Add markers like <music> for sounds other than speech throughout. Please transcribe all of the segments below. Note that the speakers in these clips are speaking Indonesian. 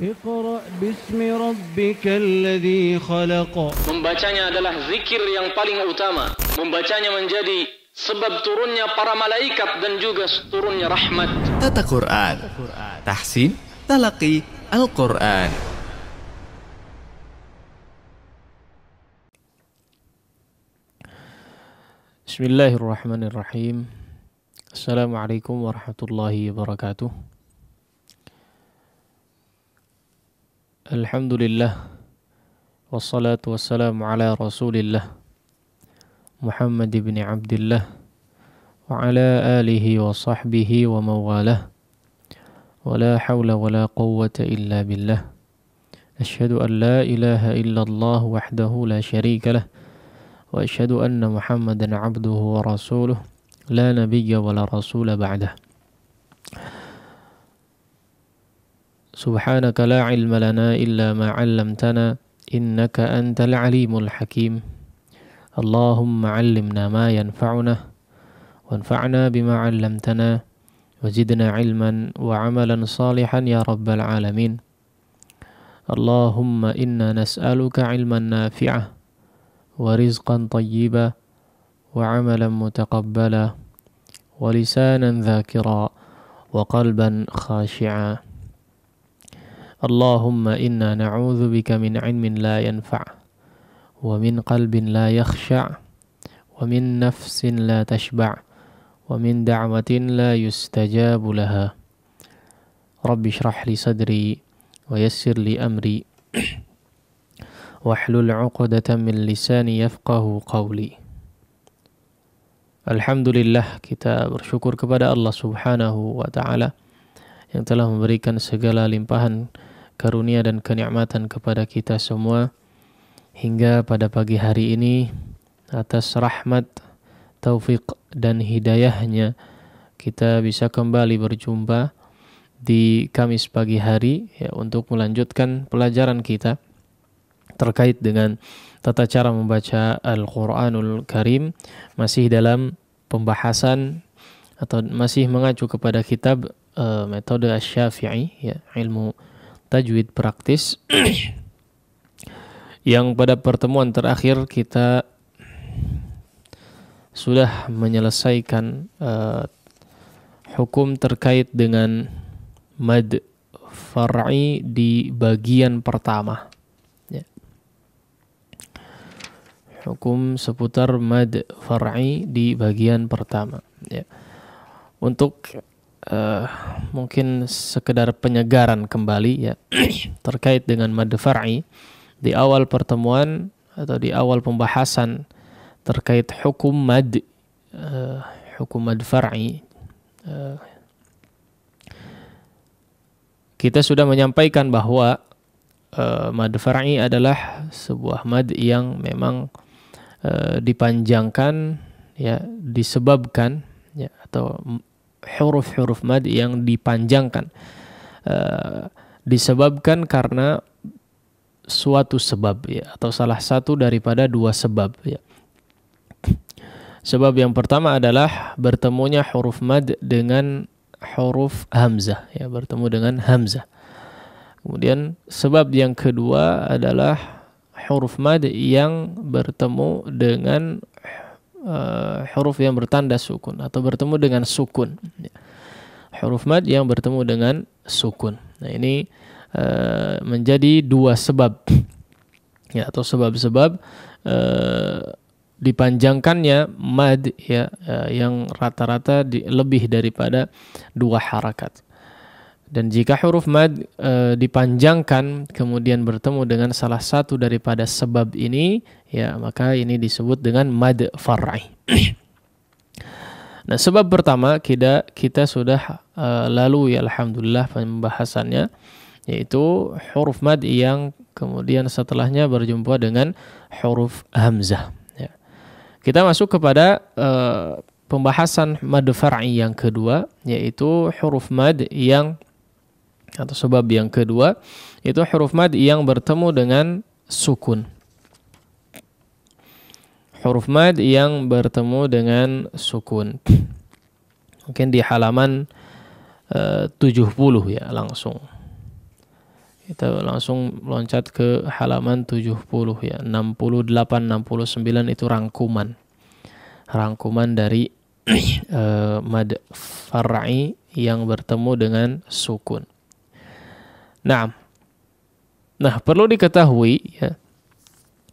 Iqra bismi rabbikal ladzi khalaq. Membacanya adalah zikir yang paling utama. Membacanya menjadi sebab turunnya para malaikat dan juga turunnya rahmat. Tata Quran. Tahsin, talaqi, Al-Quran. Bismillahirrahmanirrahim. Assalamualaikum warahmatullahi wabarakatuh. الحمد لله والصلاة والسلام على رسول الله محمد بن عبد الله وعلى آله وصحبه ومواله ولا حول ولا قوة إلا بالله أشهد أن لا إله إلا الله وحده لا شريك له وأشهد أن محمدا عبده ورسوله لا نبي ولا رسول بعده سبحانك لا علم لنا إلا ما علمتنا إنك أنت العليم الحكيم اللهم علمنا ما ينفعنا وانفعنا بما علمتنا وزدنا علما وعملا صالحا يا رب العالمين اللهم إنا نسألك علما نافعا ورزقا طيبا وعملا متقبلا ولسانا ذاكرا وقلبا خاشعا اللهم إنا نعوذ بك من علم لا ينفع ومن قلب لا يخشع ومن نفس لا تشبع ومن دعوة لا يستجاب لها رب اشرح لي صدري ويسر لي أمري واحلل عقدة من لساني يفقه قولي الحمد لله كتاب kepada Allah الله سبحانه وتعالى yang telah memberikan segala limpahan karunia dan kenikmatan kepada kita semua hingga pada pagi hari ini atas rahmat, taufik dan hidayahnya kita bisa kembali berjumpa di Kamis pagi hari ya untuk melanjutkan pelajaran kita terkait dengan tata cara membaca Al-Qur'anul Karim masih dalam pembahasan atau masih mengacu kepada kitab uh, metode asy ya ilmu tajwid praktis <clears throat> yang pada pertemuan terakhir kita sudah menyelesaikan uh, hukum terkait dengan mad far'i di bagian pertama. Ya. Hukum seputar mad far'i di bagian pertama. Ya. Untuk uh, mungkin sekedar penyegaran kembali ya <clears throat> terkait dengan madfar'i di awal pertemuan atau di awal pembahasan terkait hukum mad uh, hukum madfar'i eh, kita sudah menyampaikan bahwa uh, mad far'i adalah sebuah mad yang memang uh, dipanjangkan ya disebabkan ya atau huruf-huruf mad yang dipanjangkan uh, disebabkan karena suatu sebab ya atau salah satu daripada dua sebab ya. Sebab yang pertama adalah bertemunya huruf mad dengan huruf hamzah ya bertemu dengan hamzah. Kemudian sebab yang kedua adalah huruf mad yang bertemu dengan uh, huruf yang bertanda sukun atau bertemu dengan sukun. Ya. Huruf mad yang bertemu dengan sukun. Nah, ini uh, menjadi dua sebab ya atau sebab-sebab uh, dipanjangkannya mad ya uh, yang rata-rata lebih daripada dua harakat. Dan jika huruf mad e, dipanjangkan kemudian bertemu dengan salah satu daripada sebab ini, ya maka ini disebut dengan mad farai. nah, sebab pertama kita kita sudah e, lalu ya alhamdulillah pembahasannya yaitu huruf mad yang kemudian setelahnya berjumpa dengan huruf hamzah. Ya. Kita masuk kepada e, pembahasan mad farai yang kedua yaitu huruf mad yang atau sebab yang kedua itu huruf mad yang bertemu dengan sukun. Huruf mad yang bertemu dengan sukun. Mungkin di halaman eh, uh, 70 ya langsung. Kita langsung loncat ke halaman 70 ya. 68 69 itu rangkuman. Rangkuman dari uh, <clears throat> mad far'i yang bertemu dengan sukun. Nah, nah perlu diketahui ya,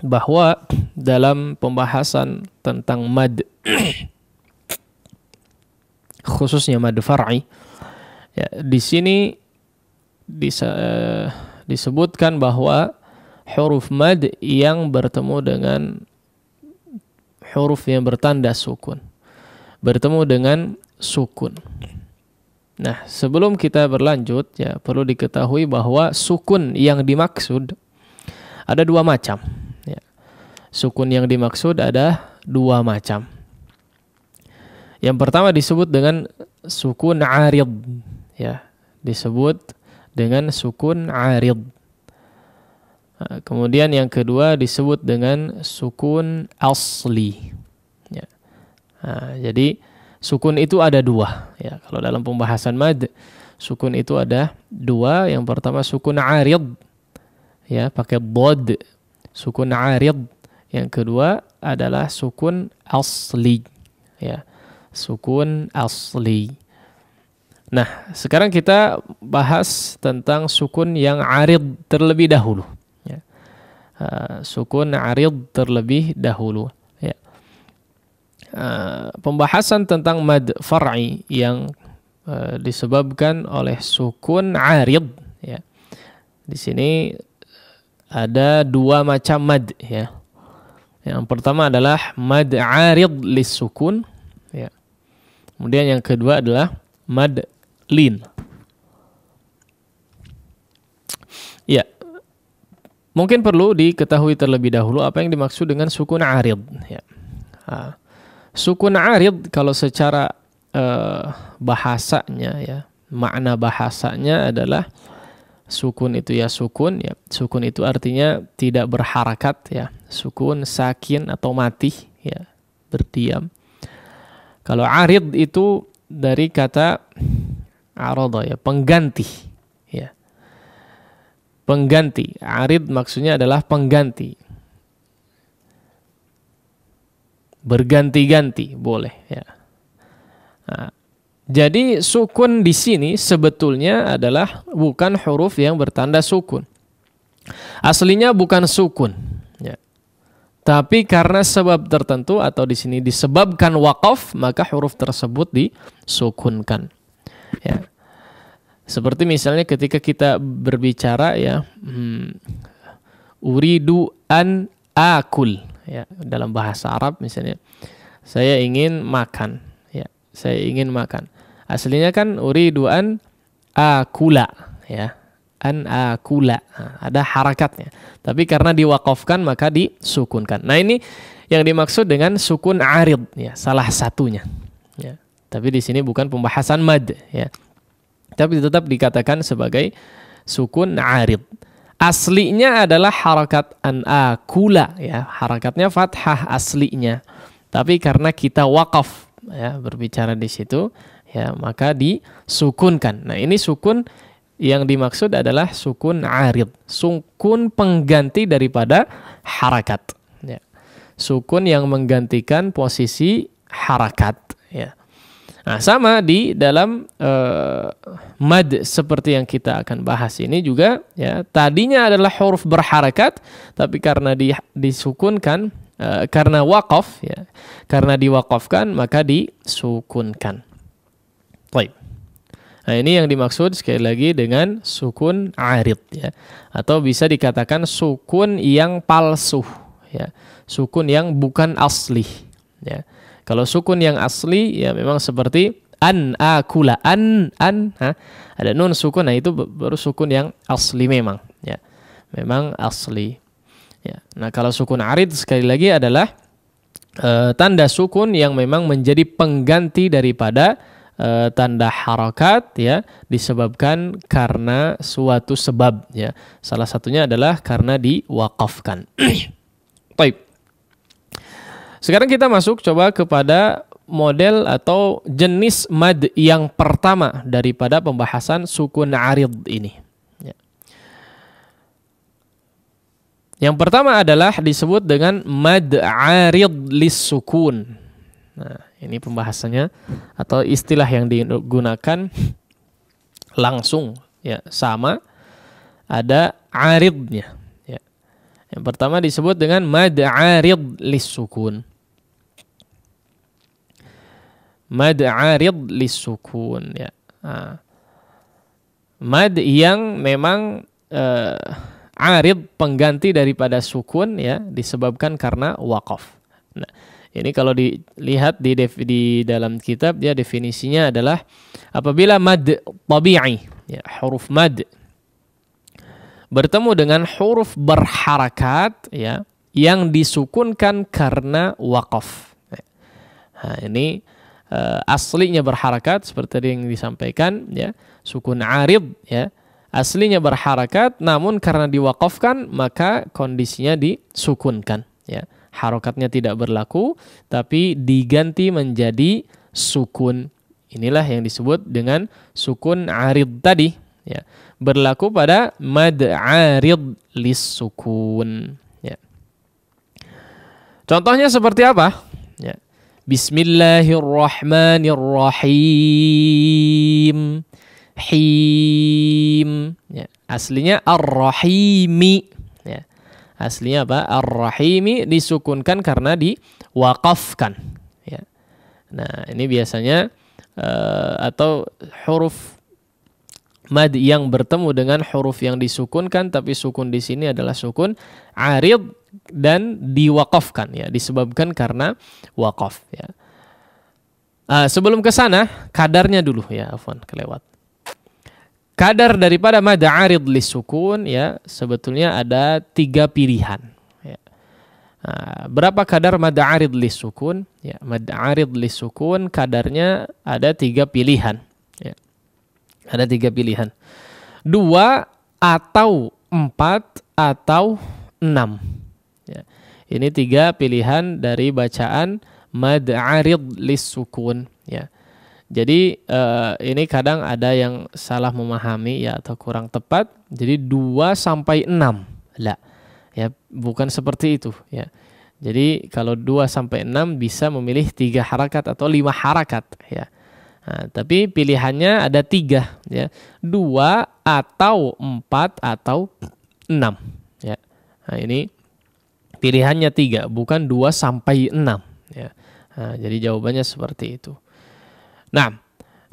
bahwa dalam pembahasan tentang mad <clears throat> khususnya mad far'i ya, di sini disa, eh, disebutkan bahwa huruf mad yang bertemu dengan huruf yang bertanda sukun bertemu dengan sukun Nah, sebelum kita berlanjut ya perlu diketahui bahwa sukun yang dimaksud ada dua macam. Ya. Sukun yang dimaksud ada dua macam. Yang pertama disebut dengan sukun arid, ya disebut dengan sukun arid. Nah, kemudian yang kedua disebut dengan sukun asli. Ya. Nah, jadi Sukun itu ada dua. Ya, kalau dalam pembahasan mad, sukun itu ada dua. Yang pertama sukun arid, ya pakai bod. Sukun arid. Yang kedua adalah sukun asli, ya sukun asli. Nah, sekarang kita bahas tentang sukun yang arid terlebih dahulu. Ya. Uh, sukun arid terlebih dahulu. Eh, pembahasan tentang mad far'i yang uh, disebabkan oleh sukun arid ya. Di sini ada dua macam mad ya. Yang pertama adalah mad arid lis sukun ya. Kemudian yang kedua adalah mad lin. Ya. Mungkin perlu diketahui terlebih dahulu apa yang dimaksud dengan sukun arid ya. Ah. Sukun arid kalau secara uh, bahasanya ya, makna bahasanya adalah sukun itu ya sukun ya. Sukun itu artinya tidak berharakat ya. Sukun sakin atau mati ya, berdiam. Kalau arid itu dari kata aroda ya, pengganti ya. Pengganti. Arid maksudnya adalah pengganti berganti-ganti boleh ya. Nah, jadi sukun di sini sebetulnya adalah bukan huruf yang bertanda sukun. Aslinya bukan sukun ya. Tapi karena sebab tertentu atau di sini disebabkan wakaf maka huruf tersebut disukunkan. Ya. Seperti misalnya ketika kita berbicara ya hmm, uridu an akul ya dalam bahasa Arab misalnya saya ingin makan ya saya ingin makan aslinya kan uriduan akula ya an akula nah, ada harakatnya tapi karena diwakafkan maka disukunkan nah ini yang dimaksud dengan sukun arid ya salah satunya ya tapi di sini bukan pembahasan mad ya tapi tetap dikatakan sebagai sukun arid Aslinya adalah harakat an akula ya, harakatnya fathah aslinya. Tapi karena kita wakaf ya berbicara di situ ya maka disukunkan. Nah, ini sukun yang dimaksud adalah sukun arid, sukun pengganti daripada harakat ya. Sukun yang menggantikan posisi harakat ya. Nah, sama di dalam uh, mad seperti yang kita akan bahas ini juga ya. Tadinya adalah huruf berharakat tapi karena di, disukunkan uh, karena wakaf ya. Karena diwaqafkan maka disukunkan. Baik. Nah, ini yang dimaksud sekali lagi dengan sukun arid ya. Atau bisa dikatakan sukun yang palsu ya. Sukun yang bukan asli ya kalau sukun yang asli ya memang seperti an akula an an ha? ada nun sukun nah itu baru sukun yang asli memang ya. Memang asli. Ya. Nah, kalau sukun arid sekali lagi adalah uh, tanda sukun yang memang menjadi pengganti daripada uh, tanda harakat ya disebabkan karena suatu sebab ya. Salah satunya adalah karena diwakafkan. <clears throat> Baik. Sekarang kita masuk coba kepada model atau jenis mad yang pertama daripada pembahasan sukun arid ini. Ya. Yang pertama adalah disebut dengan mad arid lis sukun. Nah, ini pembahasannya atau istilah yang digunakan langsung ya sama ada aridnya. Yang pertama disebut dengan mad arid lis sukun. Mad arid lis sukun ya. Nah. Mad yang memang uh, arid pengganti daripada sukun ya disebabkan karena wakaf. Nah, ini kalau dilihat di def, di dalam kitab dia ya, definisinya adalah apabila mad tabi'i ya huruf mad bertemu dengan huruf berharakat ya yang disukunkan karena wakaf. Nah, ini uh, aslinya berharakat seperti yang disampaikan ya, sukun arid ya. Aslinya berharakat namun karena diwakafkan maka kondisinya disukunkan ya. Harokatnya tidak berlaku tapi diganti menjadi sukun. Inilah yang disebut dengan sukun arid tadi ya berlaku pada mad arid lis sukun. ya contohnya seperti apa ya Bismillahirrahmanirrahim him ya aslinya arrahimi. ya aslinya apa Arrahimi disukunkan karena diwakafkan ya nah ini biasanya uh, atau huruf mad yang bertemu dengan huruf yang disukunkan tapi sukun di sini adalah sukun arid dan diwakafkan ya disebabkan karena wakaf ya. Uh, sebelum ke sana kadarnya dulu ya afwan kelewat. Kadar daripada mad arid li sukun ya sebetulnya ada tiga pilihan ya. Uh, berapa kadar mad arid li sukun? Ya, mad arid li sukun kadarnya ada tiga pilihan ada tiga pilihan. Dua atau empat atau enam. Ya. Ini tiga pilihan dari bacaan mad'arid lisukun. Ya. Jadi uh, ini kadang ada yang salah memahami ya atau kurang tepat. Jadi dua sampai enam, Lah. Ya, bukan seperti itu ya. Jadi kalau dua sampai enam bisa memilih tiga harakat atau lima harakat ya. Nah, tapi pilihannya ada tiga, ya, dua atau empat atau enam, ya. Nah, ini pilihannya tiga, bukan dua sampai enam, ya. Nah, jadi jawabannya seperti itu. Nah,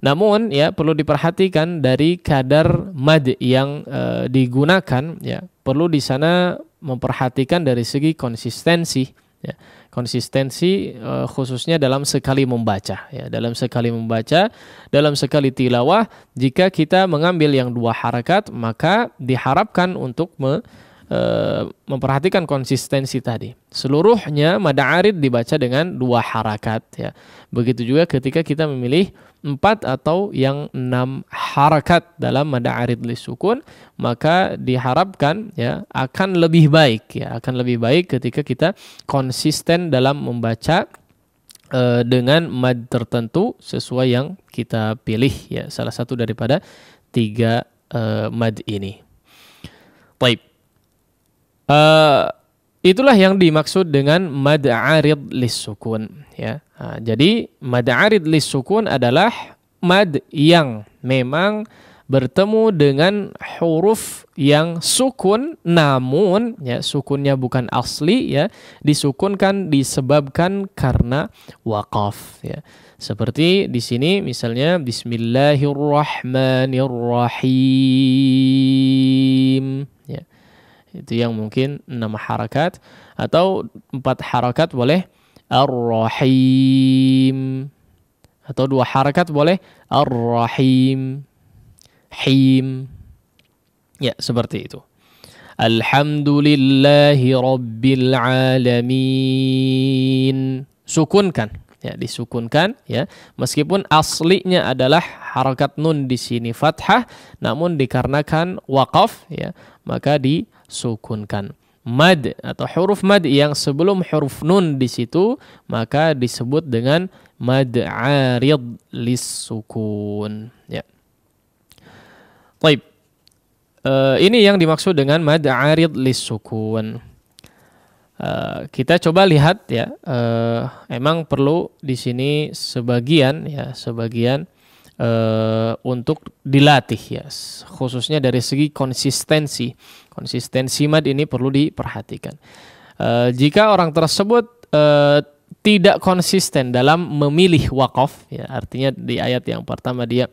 namun ya perlu diperhatikan dari kadar mad yang e, digunakan, ya, perlu di sana memperhatikan dari segi konsistensi ya. Konsistensi uh, khususnya dalam sekali membaca ya, dalam sekali membaca, dalam sekali tilawah jika kita mengambil yang dua harakat maka diharapkan untuk me Eh, memperhatikan konsistensi tadi. Seluruhnya mada arid dibaca dengan dua harakat ya. Begitu juga ketika kita memilih empat atau yang enam harakat dalam mada arid li sukun, maka diharapkan ya akan lebih baik ya, akan lebih baik ketika kita konsisten dalam membaca eh, dengan mad tertentu sesuai yang kita pilih ya salah satu daripada tiga e, mad ini. Baik. Uh, itulah yang dimaksud dengan mad arid lis sukun ya. Nah, jadi mad arid lis sukun adalah mad yang memang bertemu dengan huruf yang sukun namun ya sukunnya bukan asli ya disukunkan disebabkan karena waqaf ya seperti di sini misalnya bismillahirrahmanirrahim ya itu yang mungkin enam harakat atau empat harakat boleh ar-rahim atau dua harakat boleh ar-rahim him ya seperti itu Alhamdulillahi Rabbil Alamin. Sukunkan, ya disukunkan, ya. Meskipun aslinya adalah harakat nun di sini fathah, namun dikarenakan wakaf, ya, maka di sukunkan. Mad atau huruf mad yang sebelum huruf nun di situ maka disebut dengan mad arid lis sukun. Ya. Taib. E, ini yang dimaksud dengan mad arid lis sukun. Uh, eh, kita coba lihat ya, uh, emang perlu di sini sebagian ya, sebagian uh, untuk dilatih ya, khususnya dari segi konsistensi Konsistensi mad ini perlu diperhatikan. Uh, jika orang tersebut uh, tidak konsisten dalam memilih wakaf, ya, artinya di ayat yang pertama dia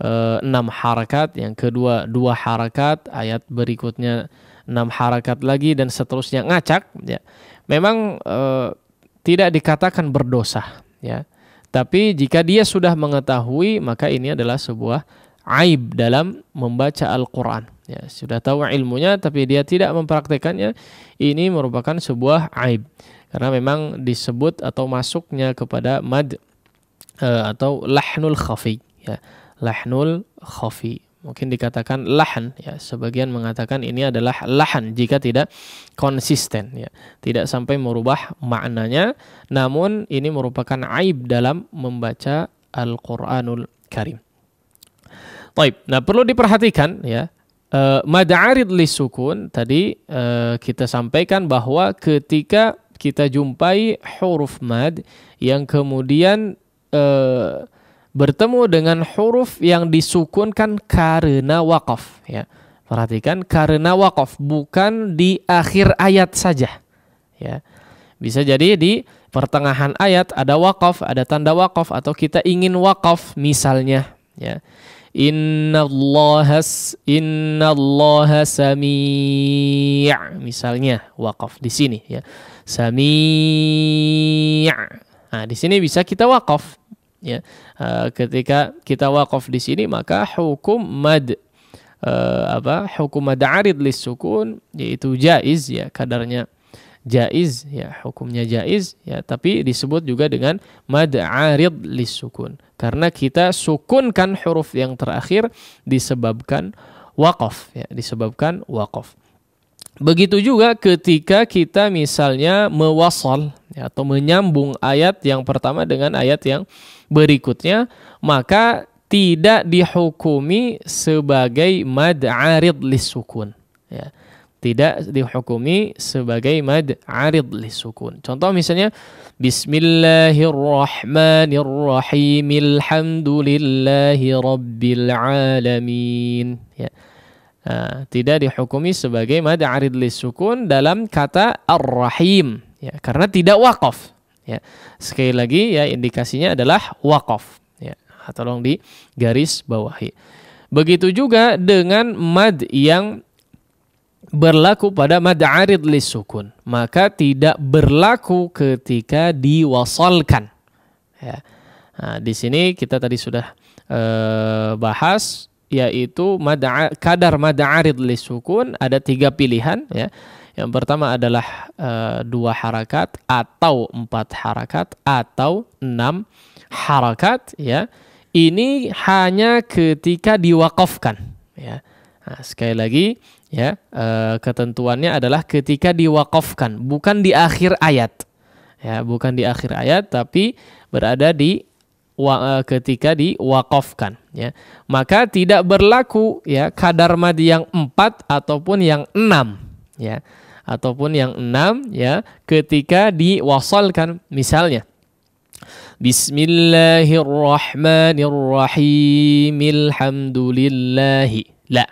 e, enam harakat, yang kedua dua harakat, ayat berikutnya enam harakat lagi dan seterusnya ngacak. Ya. Memang e, tidak dikatakan berdosa, ya. Tapi jika dia sudah mengetahui maka ini adalah sebuah aib dalam membaca Al-Qur'an ya sudah tahu ilmunya tapi dia tidak mempraktekannya ini merupakan sebuah aib karena memang disebut atau masuknya kepada mad uh, atau lahnul khafi ya lahnul khafi mungkin dikatakan lahan ya sebagian mengatakan ini adalah lahan jika tidak konsisten ya tidak sampai merubah maknanya namun ini merupakan aib dalam membaca Al-Qur'anul Karim. Baik, nah perlu diperhatikan ya Uh, li sukun tadi eh, kita sampaikan bahwa ketika kita jumpai huruf mad yang kemudian eh, bertemu dengan huruf yang disukunkan karena wakaf ya. Perhatikan karena wakaf bukan di akhir ayat saja ya. Bisa jadi di pertengahan ayat ada wakaf, ada tanda wakaf atau kita ingin wakaf misalnya ya. Inna Allah sami' misalnya wakaf di sini ya sami' nah di sini bisa kita wakaf ya uh, ketika kita wakaf di sini maka hukum mad uh, apa hukum mad arid lis sukun yaitu jaiz ya kadarnya jaiz ya hukumnya jaiz ya tapi disebut juga dengan mad arid lisukun karena kita sukunkan huruf yang terakhir disebabkan wakaf ya disebabkan wakaf begitu juga ketika kita misalnya mewasal ya, atau menyambung ayat yang pertama dengan ayat yang berikutnya maka tidak dihukumi sebagai mad arid lisukun ya tidak dihukumi sebagai mad arid lisukun. Contoh misalnya Bismillahirrahmanirrahim Alhamdulillahi Rabbil Alamin ya. Nah, tidak dihukumi sebagai mad arid lisukun dalam kata ar-rahim ya, karena tidak wakaf ya. Sekali lagi ya indikasinya adalah wakaf ya. Tolong di garis bawahi. Begitu juga dengan mad yang berlaku pada mad arid lisukun maka tidak berlaku ketika diwasalkan ya nah, di sini kita tadi sudah eh, bahas yaitu mad kadar mad arid lisukun ada tiga pilihan ya yang pertama adalah eh, dua harakat atau empat harakat atau enam harakat ya ini hanya ketika diwakafkan ya nah, sekali lagi ya e, ketentuannya adalah ketika diwakafkan bukan di akhir ayat ya bukan di akhir ayat tapi berada di wa, e, ketika diwakafkan ya maka tidak berlaku ya kadar madi yang empat ataupun yang enam ya ataupun yang enam ya ketika diwasalkan misalnya Bismillahirrahmanirrahim Alhamdulillahi La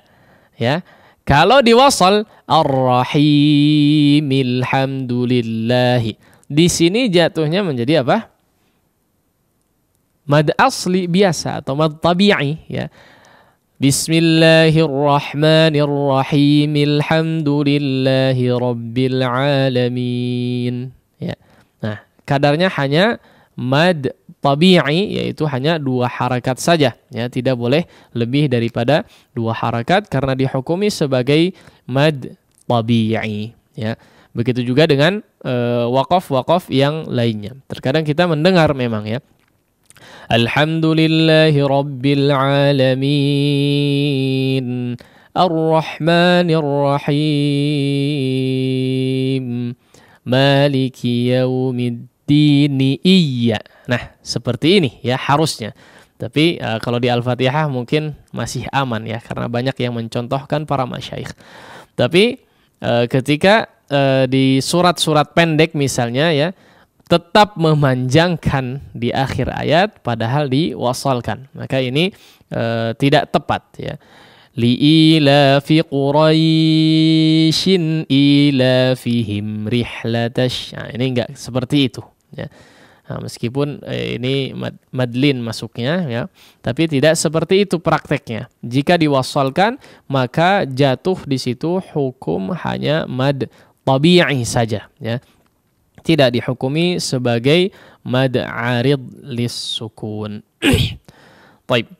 ya kalau di wasal ar-rahimil Di sini jatuhnya menjadi apa? Mad asli biasa atau mad tabi'i ya. Bismillahirrahmanirrahim. Alhamdulillahi rabbil alamin. Ya. Nah, kadarnya hanya mad tabi'i yaitu hanya dua harakat saja ya tidak boleh lebih daripada dua harakat karena dihukumi sebagai mad tabi'i ya begitu juga dengan eh, wakaf-wakaf uh, yang lainnya terkadang kita mendengar memang ya Alhamdulillahi rabbil alamin Ar-Rahmanir Rahim Maliki Yawmid dini iya. Nah, seperti ini ya harusnya. Tapi uh, kalau di Al-Fatihah mungkin masih aman ya karena banyak yang mencontohkan para masyayikh. Tapi uh, ketika uh, di surat-surat pendek misalnya ya tetap memanjangkan di akhir ayat padahal diwasalkan. Maka ini uh, tidak tepat ya. quraishin ila fihim rihlatash. Nah, ini enggak seperti itu ya. Nah, meskipun eh, ini mad madlin masuknya ya, tapi tidak seperti itu prakteknya. Jika diwasalkan maka jatuh di situ hukum hanya mad tabi'i saja ya. Tidak dihukumi sebagai mad arid lis sukun. Baik. <coughs>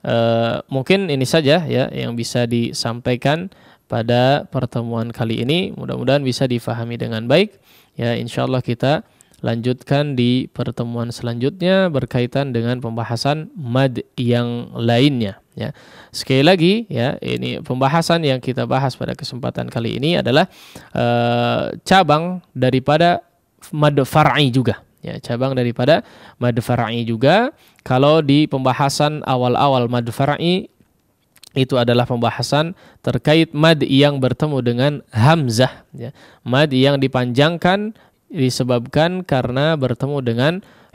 Uh, eh, mungkin ini saja ya yang bisa disampaikan pada pertemuan kali ini. Mudah-mudahan bisa difahami dengan baik. Ya, insya kita lanjutkan di pertemuan selanjutnya berkaitan dengan pembahasan mad yang lainnya ya. Sekali lagi ya, ini pembahasan yang kita bahas pada kesempatan kali ini adalah uh, cabang daripada mad far'i juga ya cabang daripada mad far'i juga kalau di pembahasan awal-awal mad far'i itu adalah pembahasan terkait mad yang bertemu dengan hamzah ya. mad yang dipanjangkan disebabkan karena bertemu dengan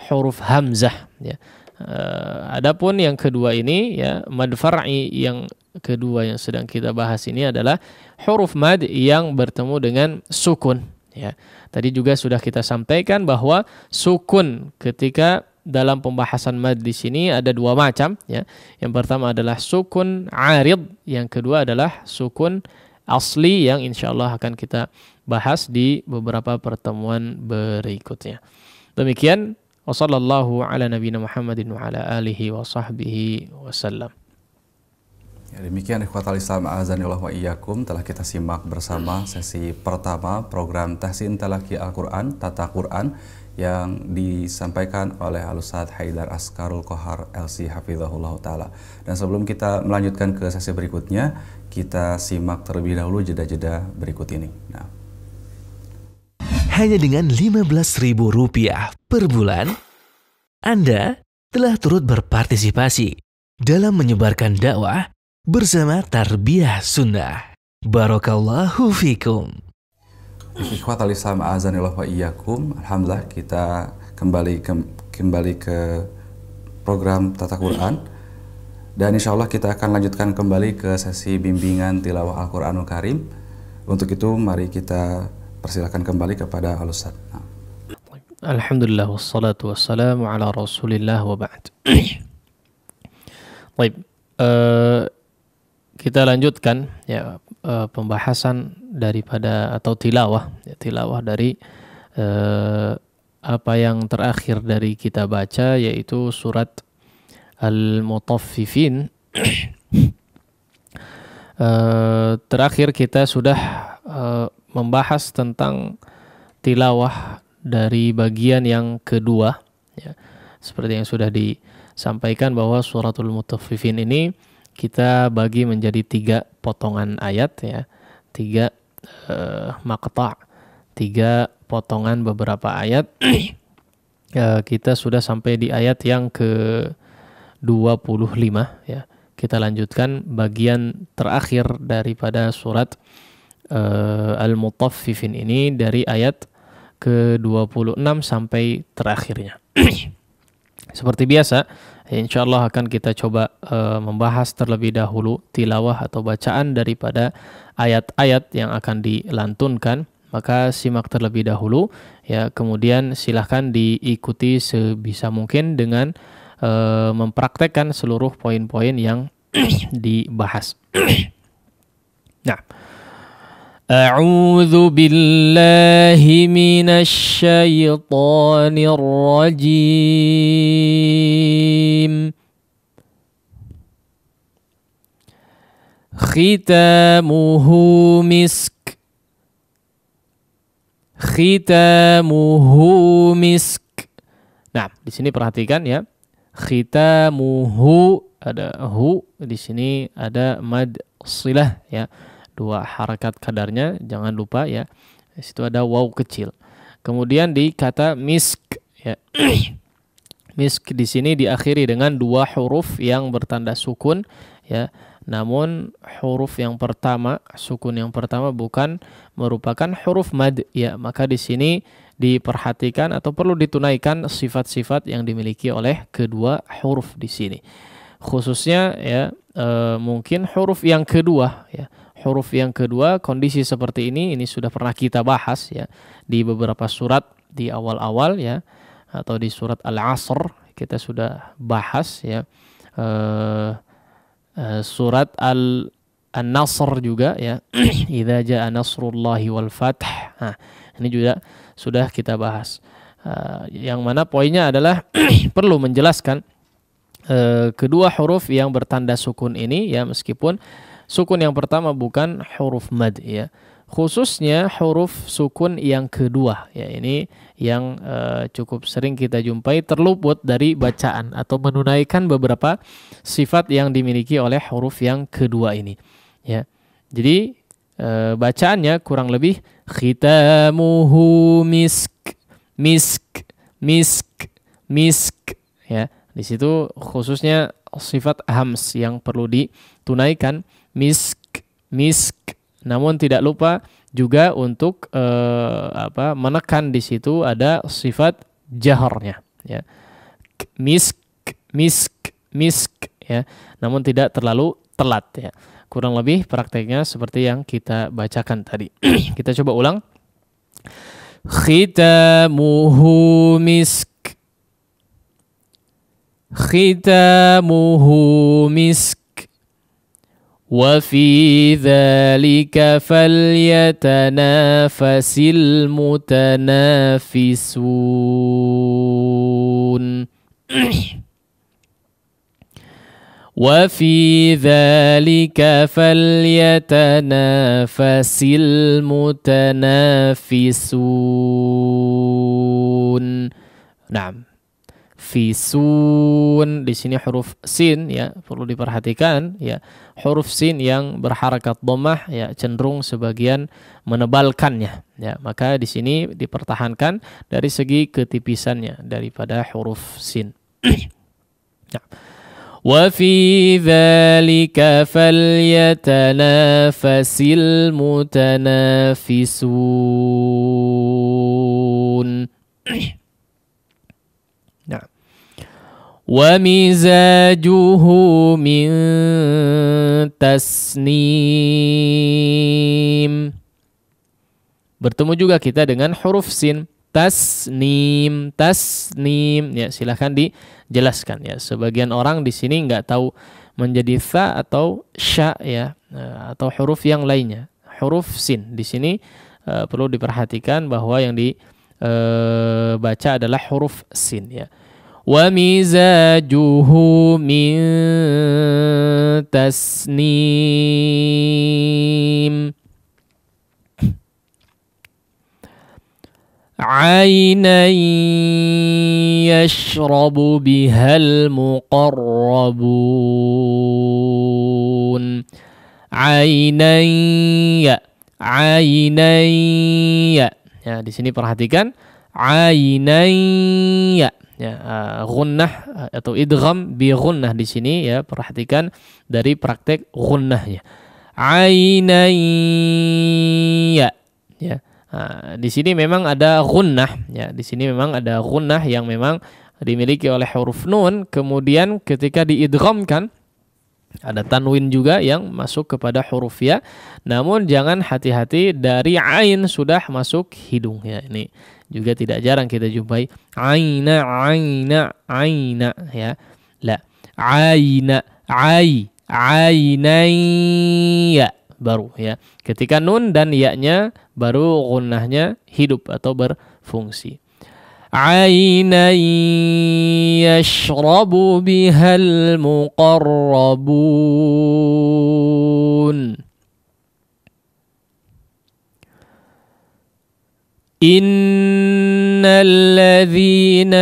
huruf hamzah ya. Uh, adapun yang kedua ini ya mad far'i yang kedua yang sedang kita bahas ini adalah huruf mad yang bertemu dengan sukun ya. Tadi juga sudah kita sampaikan bahwa sukun ketika dalam pembahasan mad di sini ada dua macam ya. Yang pertama adalah sukun arid, yang kedua adalah sukun asli yang insyaallah akan kita bahas di beberapa pertemuan berikutnya. Demikian wasallallahu ala nabiyina Muhammadin wa ala alihi wa sahbihi wasallam. Ya, demikian al Islam azanillah ya wa iyyakum telah kita simak bersama sesi pertama program Tahsin Talaki Al-Qur'an Tata Qur'an yang disampaikan oleh Alusad Haidar Askarul Kohar LC Hafizahullah Ta'ala. Dan sebelum kita melanjutkan ke sesi berikutnya, kita simak terlebih dahulu jeda-jeda berikut ini. Nah hanya dengan Rp15.000 per bulan, Anda telah turut berpartisipasi dalam menyebarkan dakwah bersama Tarbiyah Sunnah. Barakallahu fikum. al Islam wa iyyakum. Alhamdulillah kita kembali ke, kembali ke program Tata Quran. Dan insya Allah kita akan lanjutkan kembali ke sesi bimbingan tilawah Al-Quranul Karim. Untuk itu mari kita persilahkan kembali kepada al -Ustaz. Nah. Alhamdulillah wassalatu wassalamu ala rasulillah wa ba'd Baik, eh, kita lanjutkan ya eh, pembahasan daripada atau tilawah ya, tilawah dari eh, apa yang terakhir dari kita baca yaitu surat Al-Mutaffifin terakhir kita sudah membahas tentang tilawah dari bagian yang kedua ya. Seperti yang sudah disampaikan bahwa suratul mutaffifin ini kita bagi menjadi tiga potongan ayat ya. Tiga uh, eh, makta, tiga potongan beberapa ayat. ya, <clears throat> kita sudah sampai di ayat yang ke 25 ya. Kita lanjutkan bagian terakhir daripada surat uh, Al-Mutaffifin ini dari ayat ke-26 sampai terakhirnya. <clears throat> Seperti biasa, insya Allah akan kita coba uh, membahas terlebih dahulu tilawah atau bacaan daripada ayat-ayat yang akan dilantunkan. Maka simak terlebih dahulu, ya. Kemudian silahkan diikuti sebisa mungkin dengan e, mempraktekkan seluruh poin-poin yang <clears throat> dibahas. <clears throat> nah. أعوذ بالله من الشيطان الرجيم ختامه مسك ختامه مسك Nah, di sini perhatikan ya. Khitamuhu ada hu di sini ada mad silah ya dua harakat kadarnya jangan lupa ya situ ada wow kecil kemudian di kata misk ya <clears throat> misk di sini diakhiri dengan dua huruf yang bertanda sukun ya namun huruf yang pertama sukun yang pertama bukan merupakan huruf mad ya maka di sini diperhatikan atau perlu ditunaikan sifat-sifat yang dimiliki oleh kedua huruf di sini khususnya ya e, mungkin huruf yang kedua ya huruf yang kedua kondisi seperti ini ini sudah pernah kita bahas ya di beberapa surat di awal-awal ya atau di surat Al-Asr kita sudah bahas ya uh, uh, surat Al An-Nasr juga ya. <clears throat> Idza jaa nasrullahi wal fath. Nah, ini juga sudah kita bahas. Uh, yang mana poinnya adalah <clears throat> perlu menjelaskan uh, kedua huruf yang bertanda sukun ini ya meskipun Sukun yang pertama bukan huruf mad ya. Khususnya huruf sukun yang kedua ya ini yang uh, cukup sering kita jumpai terluput dari bacaan atau menunaikan beberapa sifat yang dimiliki oleh huruf yang kedua ini ya. Jadi uh, bacaannya kurang lebih khitamuhu misk misk misk misk ya. Di situ khususnya sifat hams yang perlu ditunaikan misk misk namun tidak lupa juga untuk e, apa menekan di situ ada sifat jahornya. ya misk misk misk ya namun tidak terlalu telat ya kurang lebih prakteknya seperti yang kita bacakan tadi <clears throat> kita coba ulang khitamuhu misk khitamuhu misk وفي ذلك فليتنافس المتنافسون <coughs> وفي ذلك فليتنافس المتنافسون نعم fisun di sini huruf sin ya perlu diperhatikan ya huruf sin yang berharakat domah ya cenderung sebagian menebalkannya ya maka di sini dipertahankan dari segi ketipisannya daripada huruf sin Wafi <clears throat> ya. Wa fi dzalika mutanafisun <clears throat> ومزاجه من tasnim. Bertemu juga kita dengan huruf sin tasnim, tasnim. Ya, silahkan dijelaskan ya. Sebagian orang di sini nggak tahu menjadi fa atau sya ya eh, atau huruf yang lainnya. Huruf sin di sini uh, perlu diperhatikan bahwa yang dibaca eh, adalah huruf sin ya. ومزاجه من تسنيم عينا يشرب بها المقربون عينا عينا ya di sini perhatikan عينا ya eh, runnah gunnah eh, atau idgham bi gunnah di sini ya perhatikan dari praktek gunnahnya ainaya ya nah, di sini memang ada runnah ya di sini memang ada runnah yang memang dimiliki oleh huruf nun kemudian ketika kan ada tanwin juga yang masuk kepada huruf ya. Namun jangan hati-hati dari ain sudah masuk hidung ya. Ini juga tidak jarang kita jumpai aina aina aina ya. La aina ai ya baru ya. Ketika nun dan ya-nya baru gunahnya hidup atau berfungsi. عينا يشرب بها المقربون ان الذين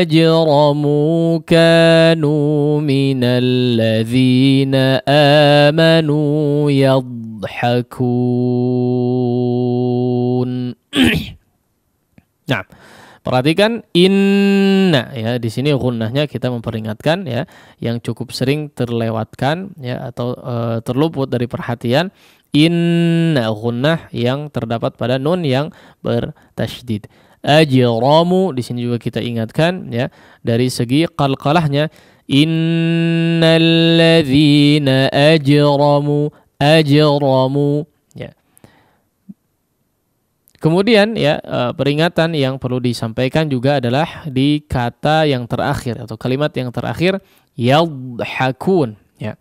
اجرموا كانوا من الذين امنوا يضحكون <coughs> نعم Perhatikan inna ya di sini gunahnya kita memperingatkan ya yang cukup sering terlewatkan ya atau e, terluput dari perhatian inna gunah yang terdapat pada nun yang bertasydid. Ajramu di sini juga kita ingatkan ya dari segi qalqalahnya ladzina ajramu ajramu Kemudian ya eh, peringatan yang perlu disampaikan juga adalah di kata yang terakhir atau kalimat yang terakhir yadhakun ya.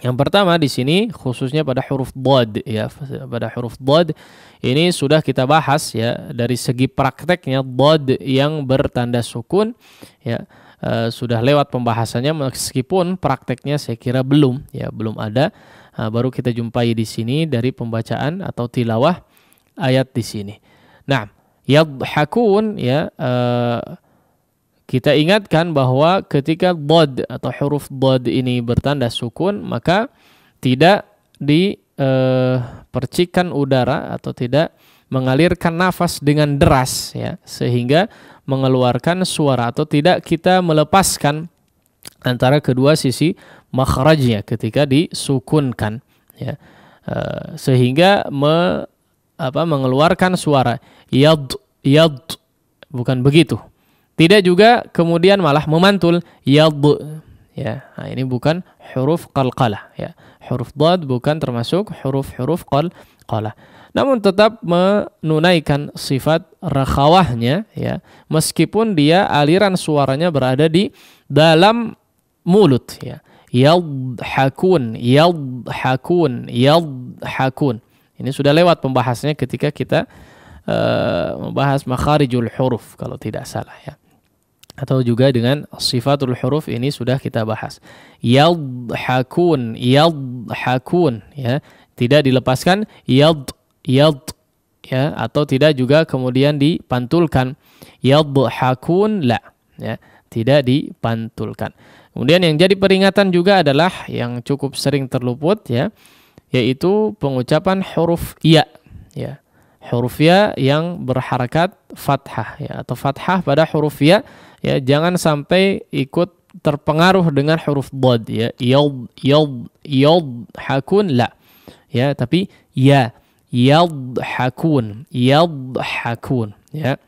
Yang pertama di sini khususnya pada huruf dad ya pada huruf dad ini sudah kita bahas ya dari segi prakteknya dad yang bertanda sukun ya Uh, sudah lewat pembahasannya meskipun prakteknya saya kira belum ya belum ada uh, baru kita jumpai di sini dari pembacaan atau tilawah ayat di sini. Nah, yadhakun ya uh, kita ingatkan bahwa ketika bod atau huruf bod ini bertanda sukun maka tidak dipercikan eh, uh, udara atau tidak mengalirkan nafas dengan deras ya sehingga mengeluarkan suara atau tidak kita melepaskan antara kedua sisi makhrajnya ketika disukunkan ya uh, sehingga me apa mengeluarkan suara yad yad bukan begitu. Tidak juga kemudian malah memantul yad ya. Nah, ini bukan huruf qalqalah ya. Huruf dad bukan termasuk huruf-huruf qalqalah. Namun tetap menunaikan sifat rakhawahnya ya, meskipun dia aliran suaranya berada di dalam mulut ya. Yadhakun, yadhakun, yadhakun. Ini sudah lewat pembahasnya ketika kita uh, membahas makharijul huruf kalau tidak salah ya. Atau juga dengan sifatul huruf ini sudah kita bahas. Yadhakun, yadhakun ya. Tidak dilepaskan yad yad ya atau tidak juga kemudian dipantulkan yadhakun la ya tidak dipantulkan. Kemudian yang jadi peringatan juga adalah yang cukup sering terluput ya yaitu pengucapan huruf ya ya huruf ya yang berharakat fathah ya atau fathah pada huruf ya ya jangan sampai ikut terpengaruh dengan huruf bod ya yad yad yad hakun la ya tapi ya yad hakun yad hakun ya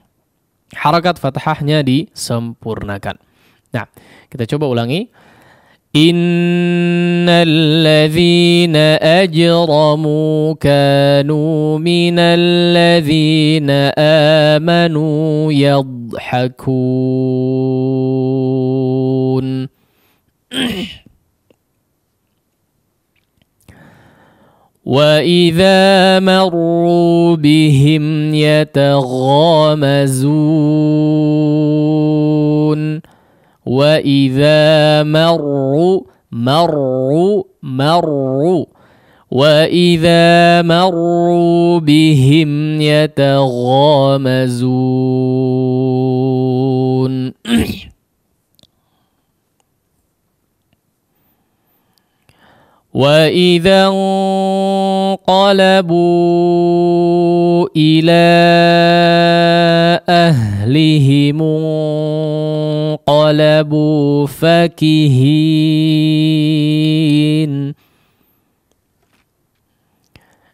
harakat fathahnya disempurnakan nah kita coba ulangi ان الذين اجرموا كانوا من الذين امنوا يضحكون <coughs> واذا مروا بهم يتغامزون واذا مروا مروا مروا واذا مروا بهم يتغامزون <coughs> واذا انقلبوا الى اهلهم فانقلبوا fakihin.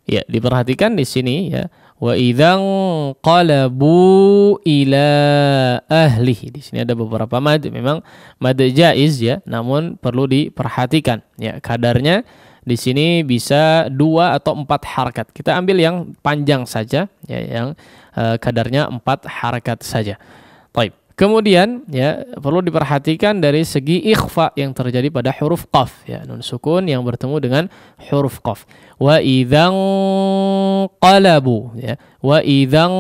Ya, diperhatikan di sini ya. Wa idang qalabu ila ahli Di sini ada beberapa mad memang mad jaiz ya, namun perlu diperhatikan ya kadarnya di sini bisa dua atau empat harkat. Kita ambil yang panjang saja, ya, yang uh, kadarnya empat harkat saja. Baik. Kemudian ya perlu diperhatikan dari segi ikhfa yang terjadi pada huruf qaf ya nun sukun yang bertemu dengan huruf qaf. Wa idzan qalabu ya wa idzan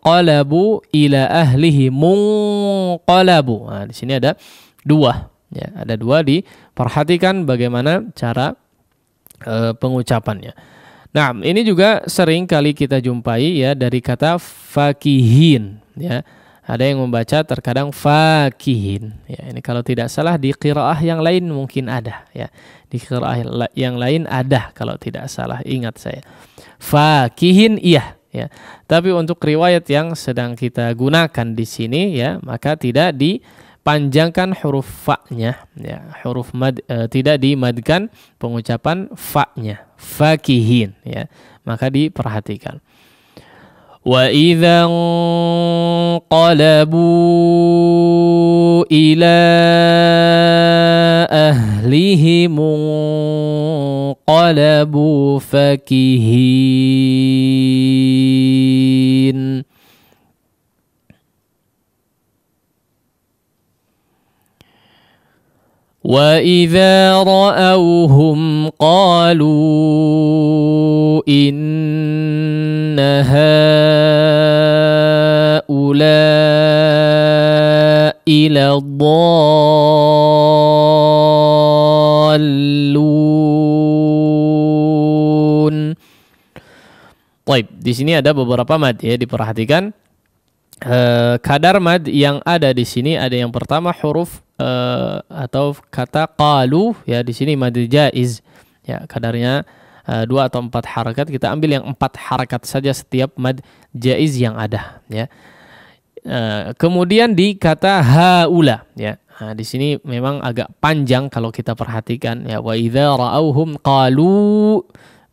qalabu ila ahlihi munqalabu. Nah, di sini ada dua ya ada dua diperhatikan bagaimana cara e, pengucapannya. Nah, ini juga sering kali kita jumpai ya dari kata fakihin ya ada yang membaca terkadang fakihin ya ini kalau tidak salah di qiraah yang lain mungkin ada ya di qiraah yang lain ada kalau tidak salah ingat saya fakihin iya ya tapi untuk riwayat yang sedang kita gunakan di sini ya maka tidak dipanjangkan huruf fa-nya ya huruf mad e, tidak dimadkan pengucapan fa-nya fakihin ya maka diperhatikan واذا انقلبوا الى اهلهم انقلبوا فكهين واذا راوهم قالوا ان هؤلاء لضالون طيب di sini ada beberapa mad ya diperhatikan uh, kadar mad yang ada di sini ada yang pertama huruf uh, atau kata qalu ya di sini mad jaiz ya kadarnya uh, dua atau empat harakat kita ambil yang empat harakat saja setiap mad jaiz yang ada ya uh, kemudian di kata haula ya nah, di sini memang agak panjang kalau kita perhatikan ya wa idza ra'awhum qalu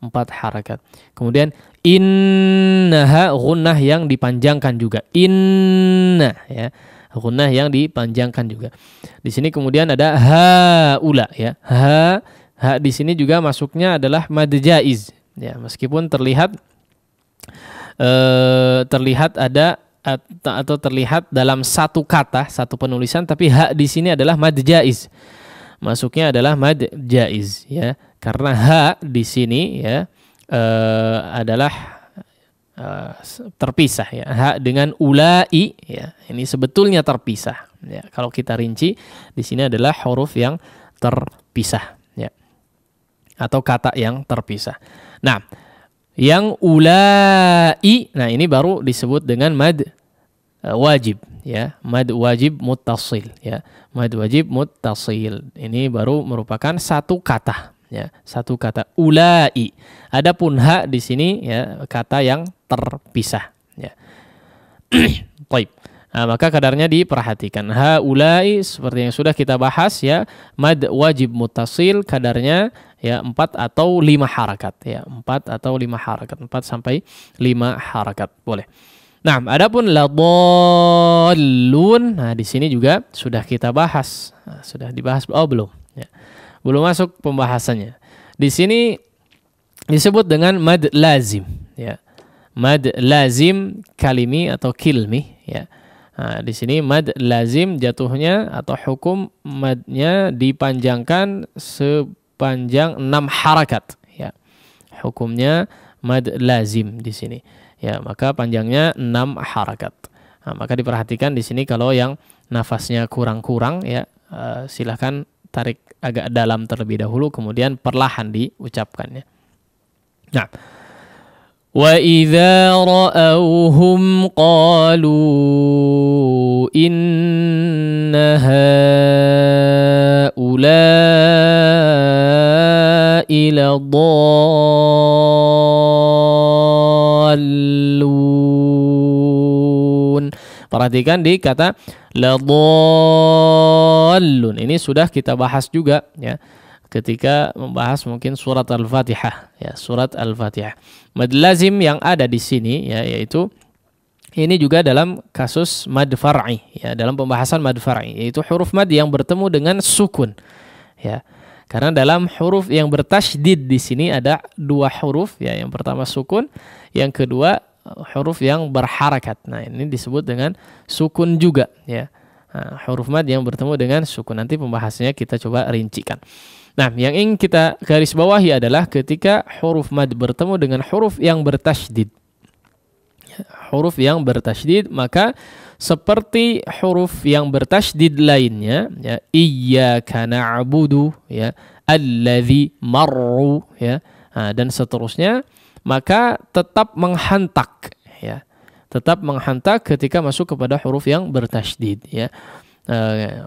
empat harakat kemudian innaha gunnah yang dipanjangkan juga inna ya gunnah yang dipanjangkan juga. Di sini kemudian ada ula ya. Ha ha di sini juga masuknya adalah mad jaiz ya meskipun terlihat eh, terlihat ada atau terlihat dalam satu kata, satu penulisan tapi ha di sini adalah mad jaiz. Masuknya adalah mad jaiz ya. Karena ha di sini ya eh, adalah Eh, terpisah ya ha dengan ulai ya ini sebetulnya terpisah ya kalau kita rinci di sini adalah huruf yang terpisah ya atau kata yang terpisah nah yang ulai nah ini baru disebut dengan mad eh, wajib ya mad wajib mutasil ya mad wajib mutasil ini baru merupakan satu kata ya satu kata ulai. Adapun ha di sini ya kata yang terpisah ya. <clears throat> Baik. Nah, maka kadarnya diperhatikan. ula'i seperti yang sudah kita bahas ya, mad wajib mutasil kadarnya ya empat atau lima harakat ya, empat atau lima harakat, empat sampai lima harakat. Boleh. Nah, adapun ladallun, nah di sini juga sudah kita bahas. Nah, sudah dibahas oh belum? Belum masuk pembahasannya. Di sini disebut dengan mad lazim, ya. Mad lazim kalimi atau kilmi, ya. Nah, di sini mad lazim jatuhnya atau hukum madnya dipanjangkan sepanjang enam harakat, ya. Hukumnya mad lazim di sini. Ya, maka panjangnya enam harakat. Nah, maka diperhatikan di sini kalau yang nafasnya kurang-kurang ya uh, eh, silahkan tarik agak dalam terlebih dahulu kemudian perlahan diucapkannya. Nah, wa idza ra'awhum qalu inna haula ila Perhatikan di kata ladallun. Ini sudah kita bahas juga ya ketika membahas mungkin surat Al-Fatihah ya, surat Al-Fatihah. Mad lazim yang ada di sini ya yaitu ini juga dalam kasus mad far'i ya, dalam pembahasan mad far'i yaitu huruf mad yang bertemu dengan sukun. Ya. Karena dalam huruf yang bertasydid di sini ada dua huruf ya, yang pertama sukun, yang kedua Eh, huruf yang berharakat. Nah, ini disebut dengan sukun juga ya. Nah, huruf mad yang bertemu dengan sukun nanti pembahasannya kita coba rincikan. Nah, yang ingin kita garis bawahi adalah ketika huruf mad bertemu dengan huruf yang bertasydid. Ya, huruf yang bertasydid maka seperti huruf yang bertasydid lainnya ya iyyaka na'budu ya alladzi marru ya nah, dan seterusnya maka tetap menghantak ya. Tetap menghantak ketika masuk kepada huruf yang bertasydid ya. E,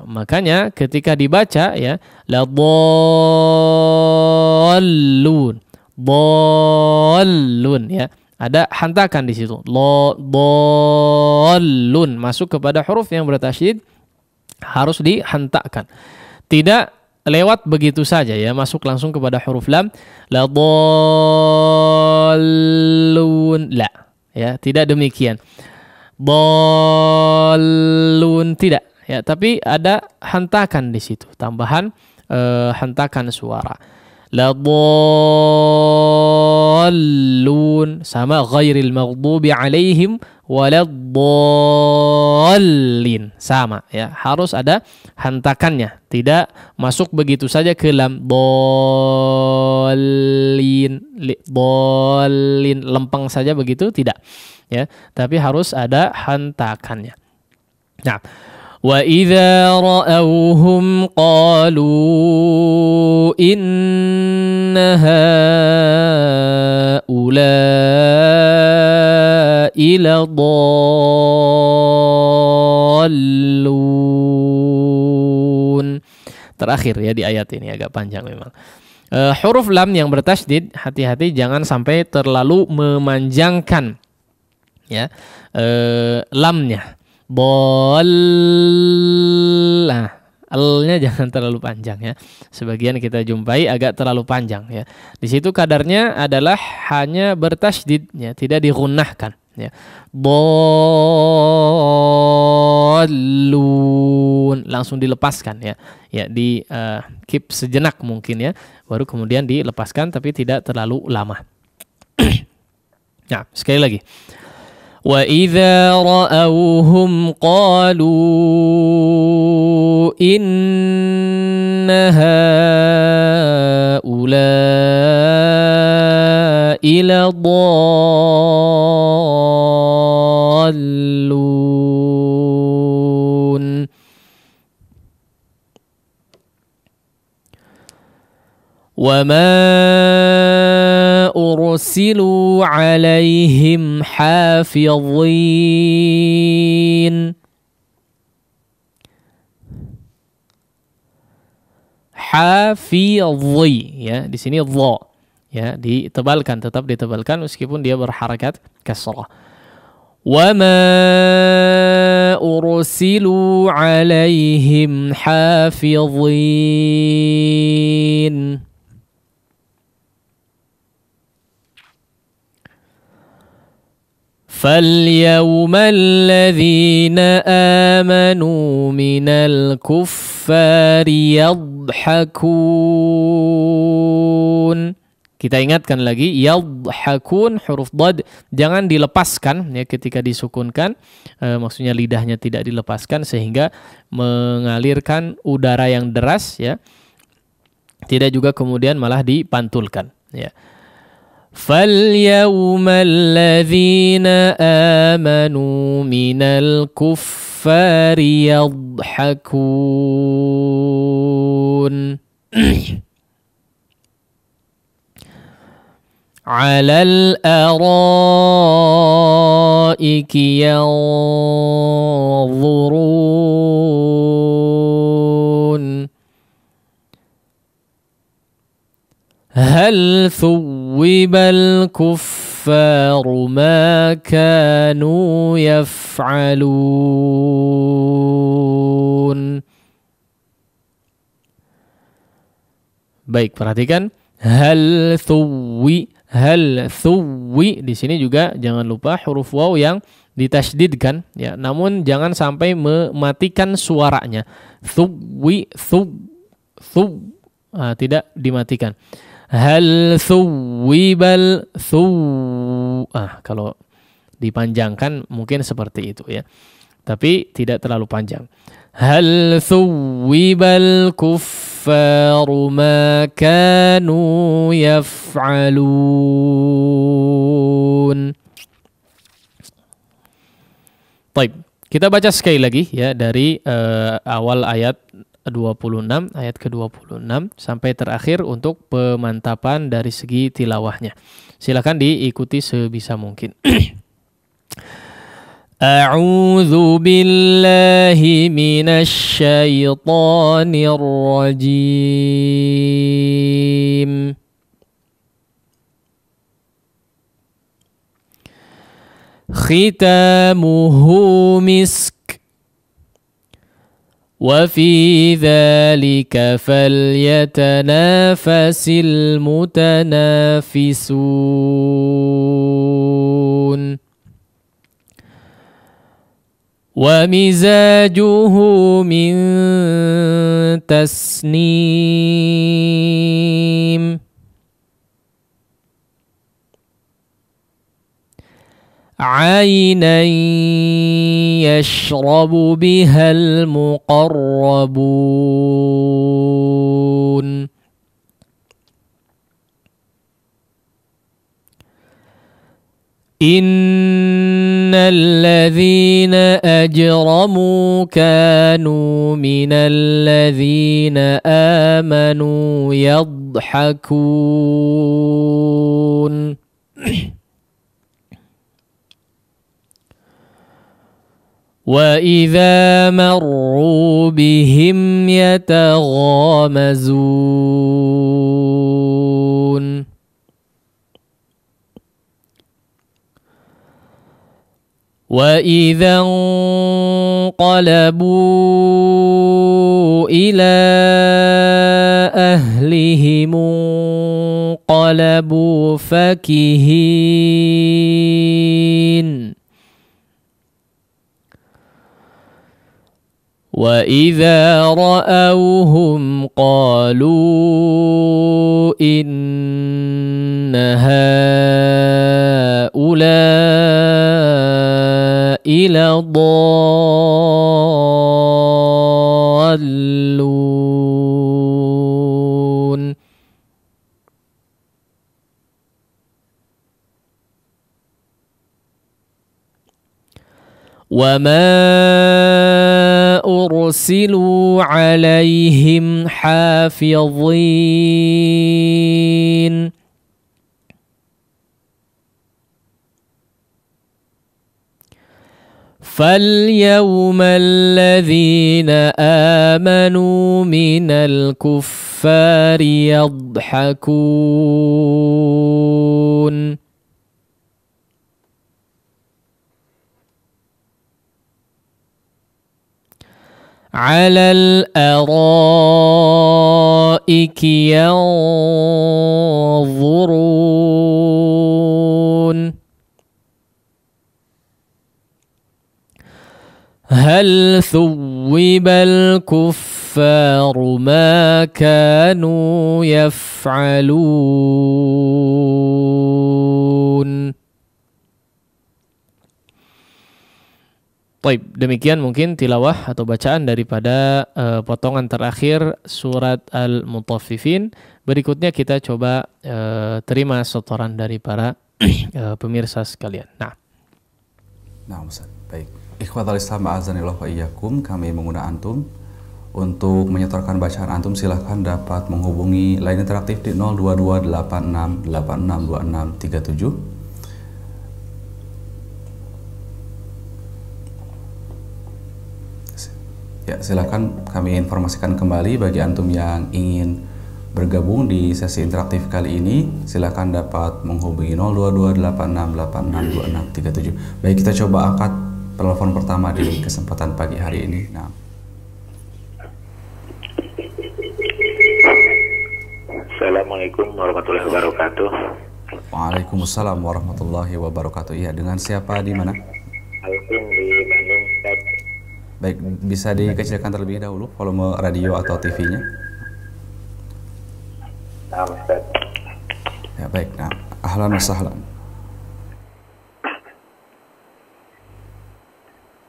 makanya ketika dibaca ya la dallun dallun ya ada hantakan di situ la dallun masuk kepada huruf yang bertasydid harus dihantakan. tidak lewat begitu saja ya masuk langsung kepada huruf lam la dallun la ya tidak demikian dallun tidak ya tapi ada hentakan di situ tambahan eh, hentakan suara ladallun sama ghairil maghdubi alaihim waladhalin sama ya harus ada hantakannya tidak masuk begitu saja ke lam dolin dolin lempeng saja begitu tidak ya tapi harus ada hantakannya nah وإذا رأوهم قالوا إن هؤلاء لضالون terakhir ya di ayat ini agak panjang memang uh, huruf lam yang bertasdid hati-hati jangan sampai terlalu memanjangkan ya uh, lamnya bol nah L-nya <laughs> jangan terlalu panjang ya. Sebagian kita jumpai agak terlalu panjang ya. Di situ kadarnya adalah hanya bertasdid ya, tidak digunahkan ya. Bolun langsung dilepaskan ya. Ya di uh, keep sejenak mungkin ya, baru kemudian dilepaskan tapi tidak terlalu lama. <clears throat> nah, sekali lagi. واذا راوهم قالوا ان هؤلاء لضالون وما أرسلوا عليهم حافظين حافظي ya di sini dha ya ditebalkan tetap ditebalkan meskipun dia berharakat kasrah wa ma ursilu alaihim hafidhin فاليوم الذين آمنوا من الكفار يضحكون kita ingatkan lagi yadhakun huruf dad jangan dilepaskan ya ketika disukunkan e, maksudnya lidahnya tidak dilepaskan sehingga mengalirkan udara yang deras ya tidak juga kemudian malah dipantulkan ya فاليوم الذين امنوا من الكفار يضحكون <coughs> على الارائك ينظرون هل ثوب ثوب الكفار ما كانوا يفعلون Baik, perhatikan hal thuwi hal thuwi di sini juga jangan lupa huruf waw yang ditasdidkan ya. Namun jangan sampai mematikan suaranya. Thuwi thu thu nah, tidak dimatikan. Hal thuwibal thu ah kalau dipanjangkan mungkin seperti itu ya. Tapi tidak terlalu panjang. Hal thuwibal kuffaru ma kanu yaf'alun. Baik, kita baca sekali lagi ya dari uh, awal ayat 26 ayat ke-26 sampai terakhir untuk pemantapan dari segi tilawahnya. Silakan diikuti sebisa mungkin. <clears throat> A'udzu billahi minasy syaithanir rajim. Khitamuhu misk وفي ذلك فليتنافس المتنافسون ومزاجه من تسنيم عينا يشرب بها المقربون ان الذين اجرموا كانوا من الذين امنوا يضحكون واذا مروا بهم يتغامزون واذا انقلبوا الى اهلهم انقلبوا فكهين واذا راوهم قالوا ان هؤلاء لضالون وما أرسلوا عليهم حافظين فاليوم الذين آمنوا من الكفار يضحكون على الارائك ينظرون هل ثوب الكفار ما كانوا يفعلون Baik, demikian mungkin tilawah atau bacaan daripada uh, potongan terakhir surat Al-Mutaffifin. Berikutnya kita coba uh, terima setoran dari para uh, <clears throat> pemirsa sekalian. Nah. Nah, Ustaz. Baik. al Islam wa iyyakum, kami mengundang antum untuk menyetorkan bacaan antum silahkan dapat menghubungi line interaktif di 02286862637. Ya, silakan kami informasikan kembali bagi antum yang ingin bergabung di sesi interaktif kali ini. Silakan dapat menghubungi 02286862637. Baik, kita coba angkat telepon pertama di kesempatan pagi hari ini. Nah. Assalamualaikum warahmatullahi wabarakatuh. Waalaikumsalam warahmatullahi wabarakatuh. Iya, dengan siapa di mana? Alvin di Baik, bisa dikecilkan terlebih dahulu volume radio atau TV-nya. Nah, ya, baik. Nah, ahlan wa sahlan.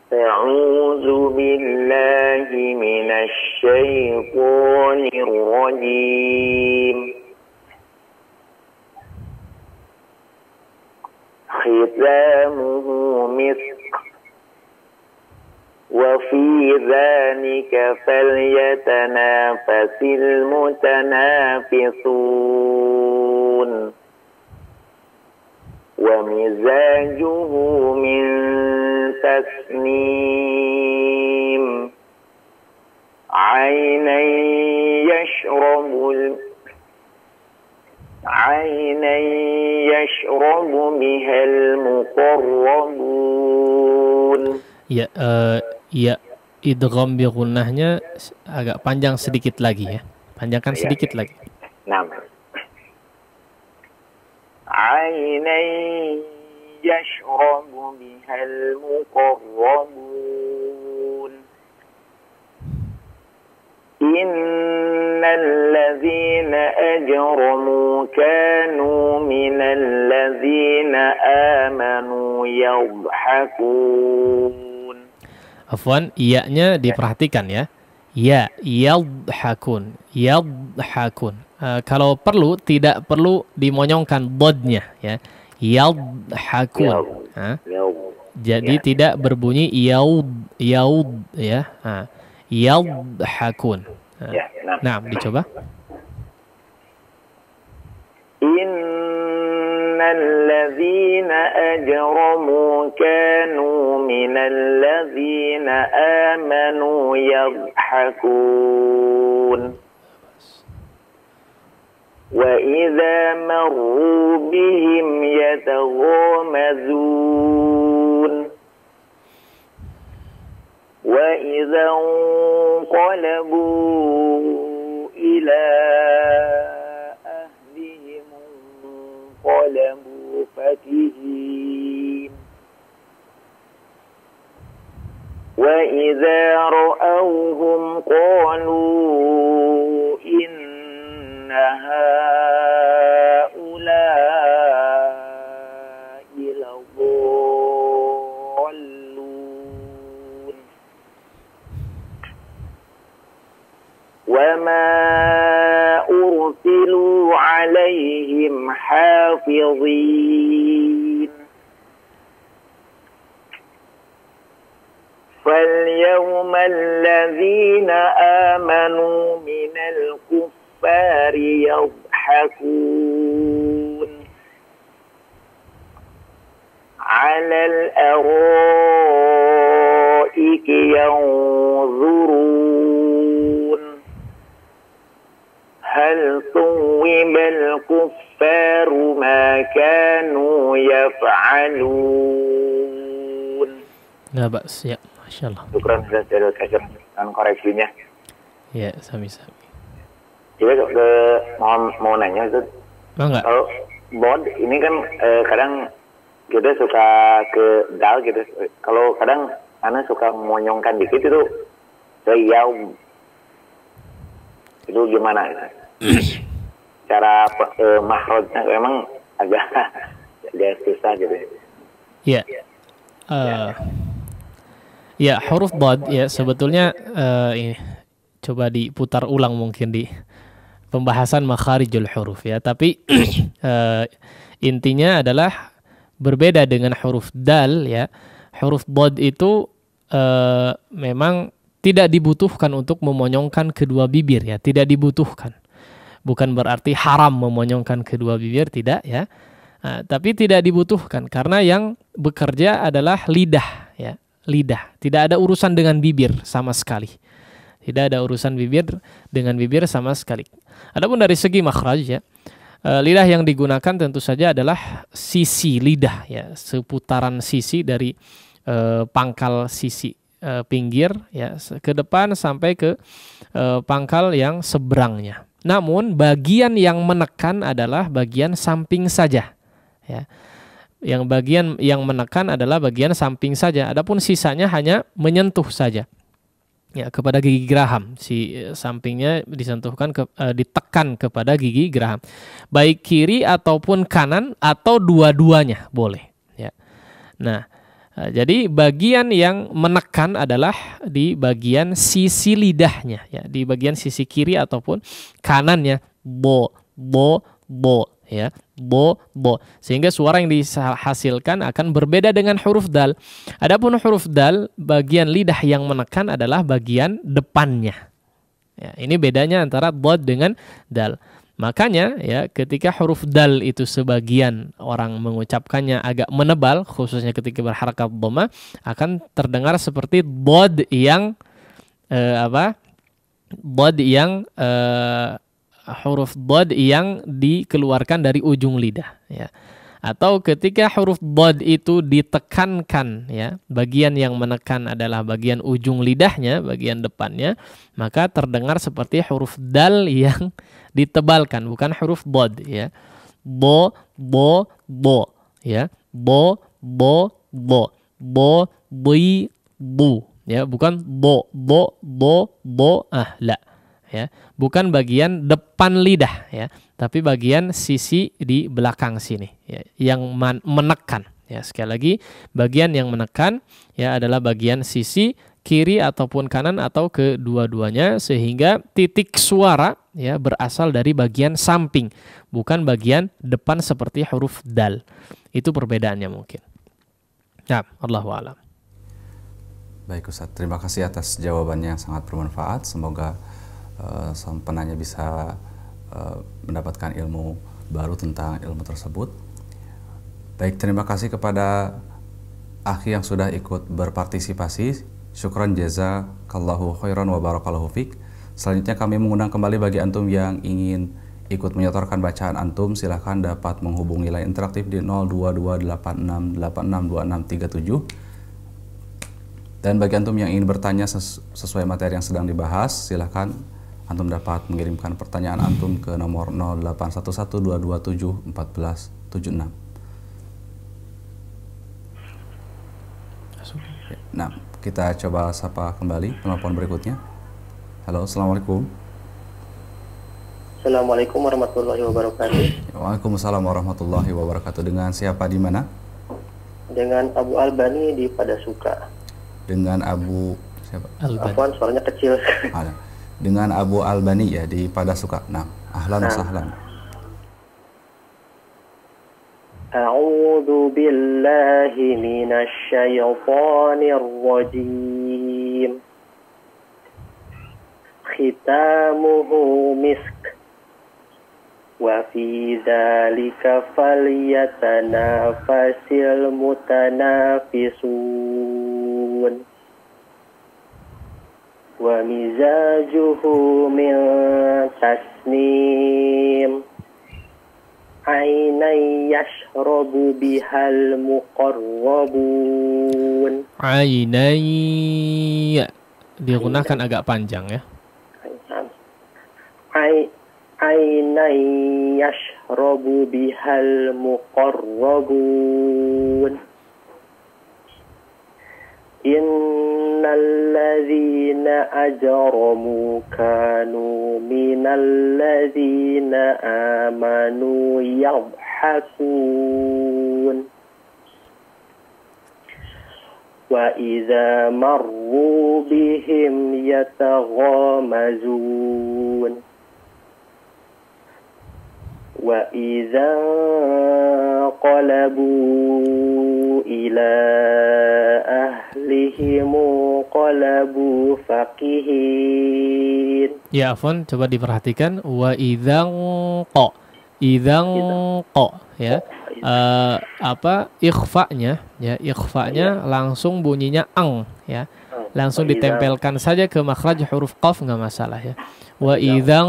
أعوذ بالله من الشيطان الرجيم ختامه مثل وفي ذلك فليتنافس المتنافسون ومزاجه من تسنيم عينا يشرب عينا يشرب بها المقربون yeah, uh... آه، Iya, idgham bi gunnahnya agak panjang sedikit lagi ya. Panjangkan iya, sedikit iya. lagi. Naam. Ainai yashrabu bihal muqarrabun. Innal ladzina ajramu kanu minal ladzina amanu yadhhakun. Afwan, iya-nya ya. diperhatikan ya. Ya, yadhakun, yadhakun. Uh, kalau perlu tidak perlu dimonyongkan bodnya ya. Yadhakun. Uh, jadi ya. tidak ya. berbunyi yaud yaud ya. Uh, yadhakun. Uh, nah, dicoba. إن الذين أجرموا كانوا من الذين آمنوا يضحكون وإذا مروا بهم يتغامزون وإذا انقلبوا إلى آياتهم وإذا رأوهم قالوا إن هؤلاء لضالون وما أرسلوا عليهم حافظين فاليوم الذين آمنوا من الكفار يضحكون على الأرائك ينظرون هل ثوب الكفار ما كانوا يفعلون لا بأس يا Masya Allah. Syukran sudah jadwal dan koreksinya. Ya, sami-sami. Juga ke, mau, mau nanya itu. Oh, enggak. Kalau bond ini kan eh, kadang kita suka ke dal gitu. Kalau kadang anak suka monyongkan dikit itu seyau itu gimana <coughs> cara eh, mahrojnya memang agak <laughs> agak susah gitu. Iya. Yeah. Ya. Uh, yeah Ya, huruf dad ya sebetulnya uh, ini coba diputar ulang mungkin di pembahasan makharijul huruf ya, tapi uh, <clears throat> intinya adalah berbeda dengan huruf dal ya. Huruf dad itu uh, memang tidak dibutuhkan untuk memonyongkan kedua bibir ya, tidak dibutuhkan. Bukan berarti haram memonyongkan kedua bibir tidak ya. uh, tapi tidak dibutuhkan karena yang bekerja adalah lidah ya lidah, tidak ada urusan dengan bibir sama sekali. Tidak ada urusan bibir dengan bibir sama sekali. Adapun dari segi makhraj ya, eh, lidah yang digunakan tentu saja adalah sisi lidah ya, seputaran sisi dari eh, pangkal sisi eh, pinggir ya ke depan sampai ke eh, pangkal yang seberangnya. Namun bagian yang menekan adalah bagian samping saja ya. Yang bagian yang menekan adalah bagian samping saja, adapun sisanya hanya menyentuh saja. Ya, kepada gigi geraham. Si eh, sampingnya disentuhkan ke, uh, ditekan kepada gigi geraham. Baik kiri ataupun kanan atau dua-duanya boleh, ya. Nah, eh, jadi bagian yang menekan adalah di bagian sisi lidahnya ya, di bagian sisi kiri ataupun kanannya bo bo bo ya bo bo sehingga suara yang dihasilkan akan berbeda dengan huruf dal adapun huruf dal bagian lidah yang menekan adalah bagian depannya ya, ini bedanya antara bod dengan dal makanya ya ketika huruf dal itu sebagian orang mengucapkannya agak menebal khususnya ketika berharakat boma akan terdengar seperti bod yang eh, apa bod yang eh, huruf dod yang dikeluarkan dari ujung lidah ya atau ketika huruf bod itu ditekankan ya bagian yang menekan adalah bagian ujung lidahnya bagian depannya maka terdengar seperti huruf dal yang <laughs> ditebalkan bukan huruf bod ya bo bo bo ya bo bo bo bo bi bu ya bukan bo bo bo bo ah lah ya bukan bagian depan lidah ya tapi bagian sisi di belakang sini ya, yang menekan ya sekali lagi bagian yang menekan ya adalah bagian sisi kiri ataupun kanan atau kedua-duanya sehingga titik suara ya berasal dari bagian samping bukan bagian depan seperti huruf dal itu perbedaannya mungkin ya nah, Allah alam baik Ustaz terima kasih atas jawabannya yang sangat bermanfaat semoga uh, eh, sang penanya bisa uh, mendapatkan ilmu baru tentang ilmu tersebut. Baik, terima kasih kepada Aki yang sudah ikut berpartisipasi. Syukron jazakallahu khairan wa barakallahu fik. Selanjutnya kami mengundang kembali bagi antum yang ingin ikut menyetorkan bacaan antum silahkan dapat menghubungi line interaktif di 0228686267 dan bagi antum yang ingin bertanya sesu sesuai materi yang sedang dibahas silahkan Antum dapat mengirimkan pertanyaan antum ke nomor 08112271476. Nah, kita coba sapa kembali penelpon berikutnya. Halo, assalamualaikum. Assalamualaikum warahmatullahi wabarakatuh. Waalaikumsalam warahmatullahi wabarakatuh. Dengan siapa di mana? Dengan Abu Albani di Padasuka. Dengan Abu siapa? Albani. Afwan, suaranya kecil. Ada dengan Abu Albani ya di pada suka. Nah, ahlan sahlan. rajim. Khitamuhu misk wa fi dzalika falyatanafasil mutanafisun wa miza juhu mil tasnim ainai yashrobu bihal muqarrabun ainai ya dikunakan agak panjang ya ainainai yashrobu bihal muqarrabun إن الذين أجرموا كانوا من الذين آمنوا يضحكون وإذا مروا بهم يتغامزون وإذا انقلبوا إلى أهلهم انقلبوا فقهين Ya Afon, coba diperhatikan wa idang ko idang ko ya uh, apa ikhfa'nya ya ikhfa'nya iya. langsung bunyinya ang ya langsung ditempelkan saja ke makhraj huruf qaf nggak masalah ya wa iya. idzan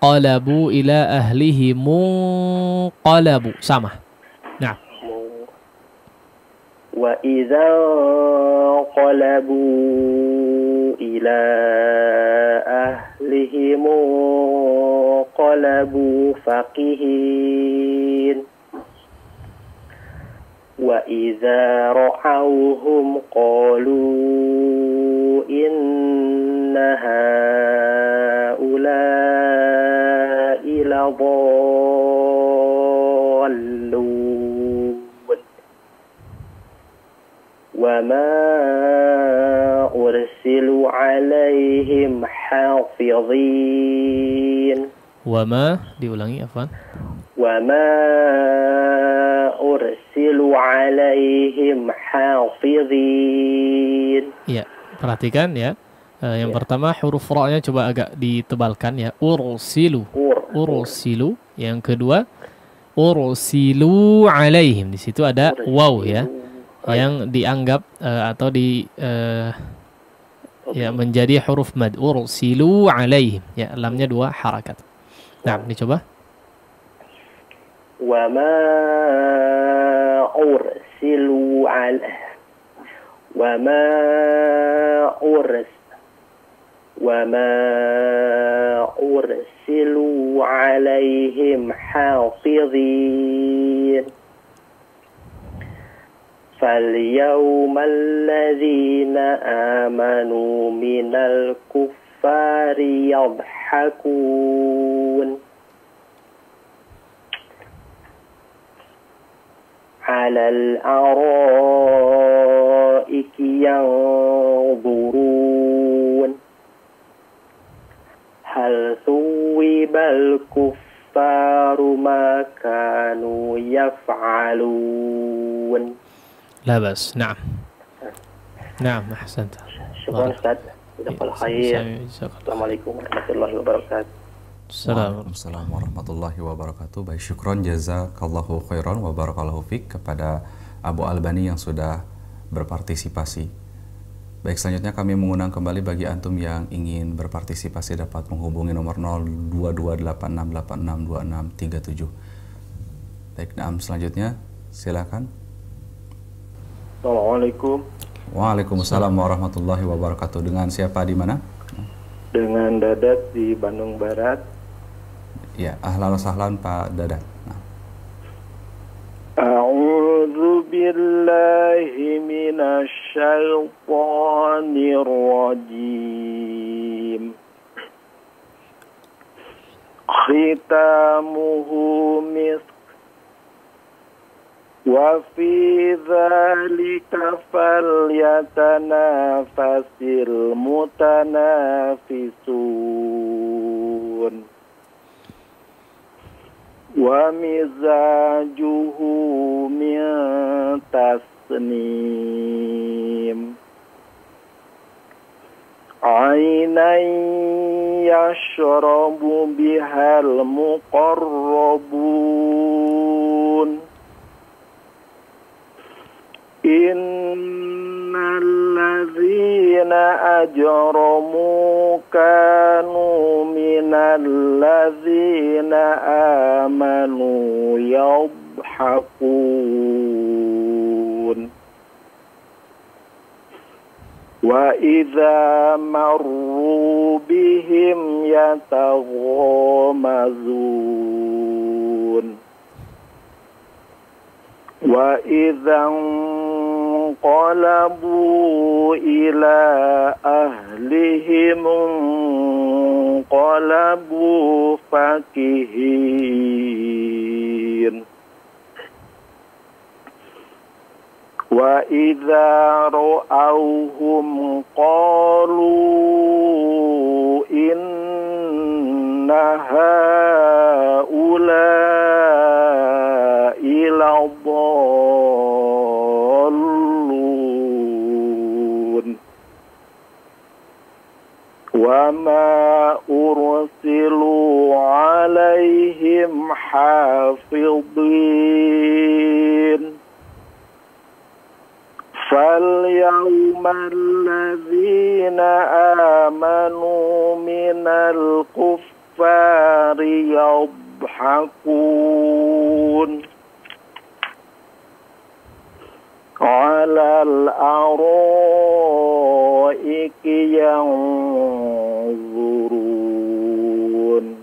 qalabu ila ahlihi munqalabu sama nah wa idzan qalabu ila ahlihi munqalabu faqihin وإذا رعوهم قالوا إن هؤلاء لضالون وما أرسل عليهم حافظين وما diulangi Afwan وما أرسل عليهم حافظين ya perhatikan ya Uh, yang ya. pertama huruf ra-nya coba agak ditebalkan ya. Ursilu. Ur. Ursilu. Yang kedua ursilu alaihim. Di situ ada ursilu. waw ya. Yang dianggap uh, atau di uh, ya menjadi huruf mad. Ursilu alaihim. Ya, lamnya dua harakat. Nah, ini coba وما أرسل على وما أرسل وما أرسلوا عليهم حافظين فاليوم الذين آمنوا من الكفار يضحكون على الأرائك ينظرون هل ثوب الكفار ما كانوا يفعلون لا بأس نعم نعم أحسنت شكرا أستاذ جزاك الله خير السلام عليكم ورحمة الله وبركاته Assalamualaikum warahmatullahi wabarakatuh. Baik, syukron jazakallahu khairan wa barakallahu fik kepada Abu Albani yang sudah berpartisipasi Baik, selanjutnya kami mengundang kembali bagi antum yang ingin berpartisipasi dapat menghubungi nomor 02286862637. Baik, nah selanjutnya silakan. Assalamualaikum. Waalaikumsalam warahmatullahi wabarakatuh. Dengan siapa di mana? Dengan Dadat di Bandung Barat. Ya, ahlan sahlan Pak Dadan. Nah. A'udzu billahi minasyaitonir rajim. Khitamuhu Wa fi ذلك فليتنافس المتنافسون ومزاجه من تسنيم عينا يشرب بها المقربون إن الذين أجرموا كانوا من الذين آمنوا يضحكون وإذا مروا بهم يتغمزون وإذا انقلبوا إلى أهلهم انقلبوا فكهين وإذا رأوهم قالوا إن هؤلاء لضالون وما أرسلوا عليهم حافظين فاليوم الذين آمنوا من الكفار يضحكون على الأرائك ينظرون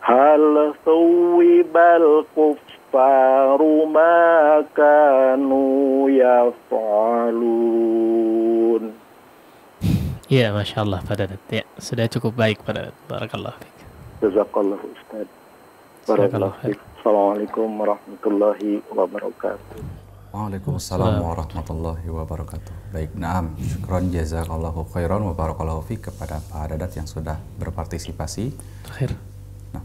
هل ثوب الكفار ما كانوا يفعلون Ya, Masya Allah, Pak Dadat. Ya, sudah cukup baik, Pak Dadat. Barakallah. Jazakallah, Ustaz. Barakallah. Assalamualaikum warahmatullahi wabarakatuh. Waalaikumsalam warahmatullahi wabarakatuh. Baik, naam. Syukran jazakallahu khairan wa barakallahu fi kepada Pak Dadat yang sudah berpartisipasi. Terakhir. Nah.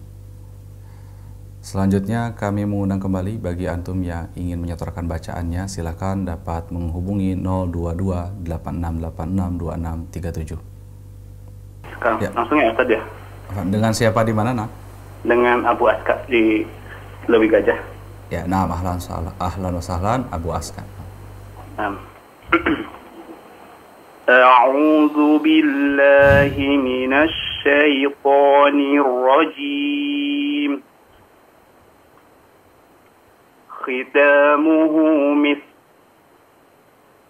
Selanjutnya kami mengundang kembali bagi antum yang ingin menyetorkan bacaannya silakan dapat menghubungi 022 8686 2637. Kang, ya. langsung ya Ustaz ya. Dengan siapa di mana, nak? Dengan Abu Aska di Lewi Gajah. يا نعم أهلا وسهلا أهلا وسهلا أبو أسكن نعم أعوذ بالله من الشيطان الرجيم ختامه مثل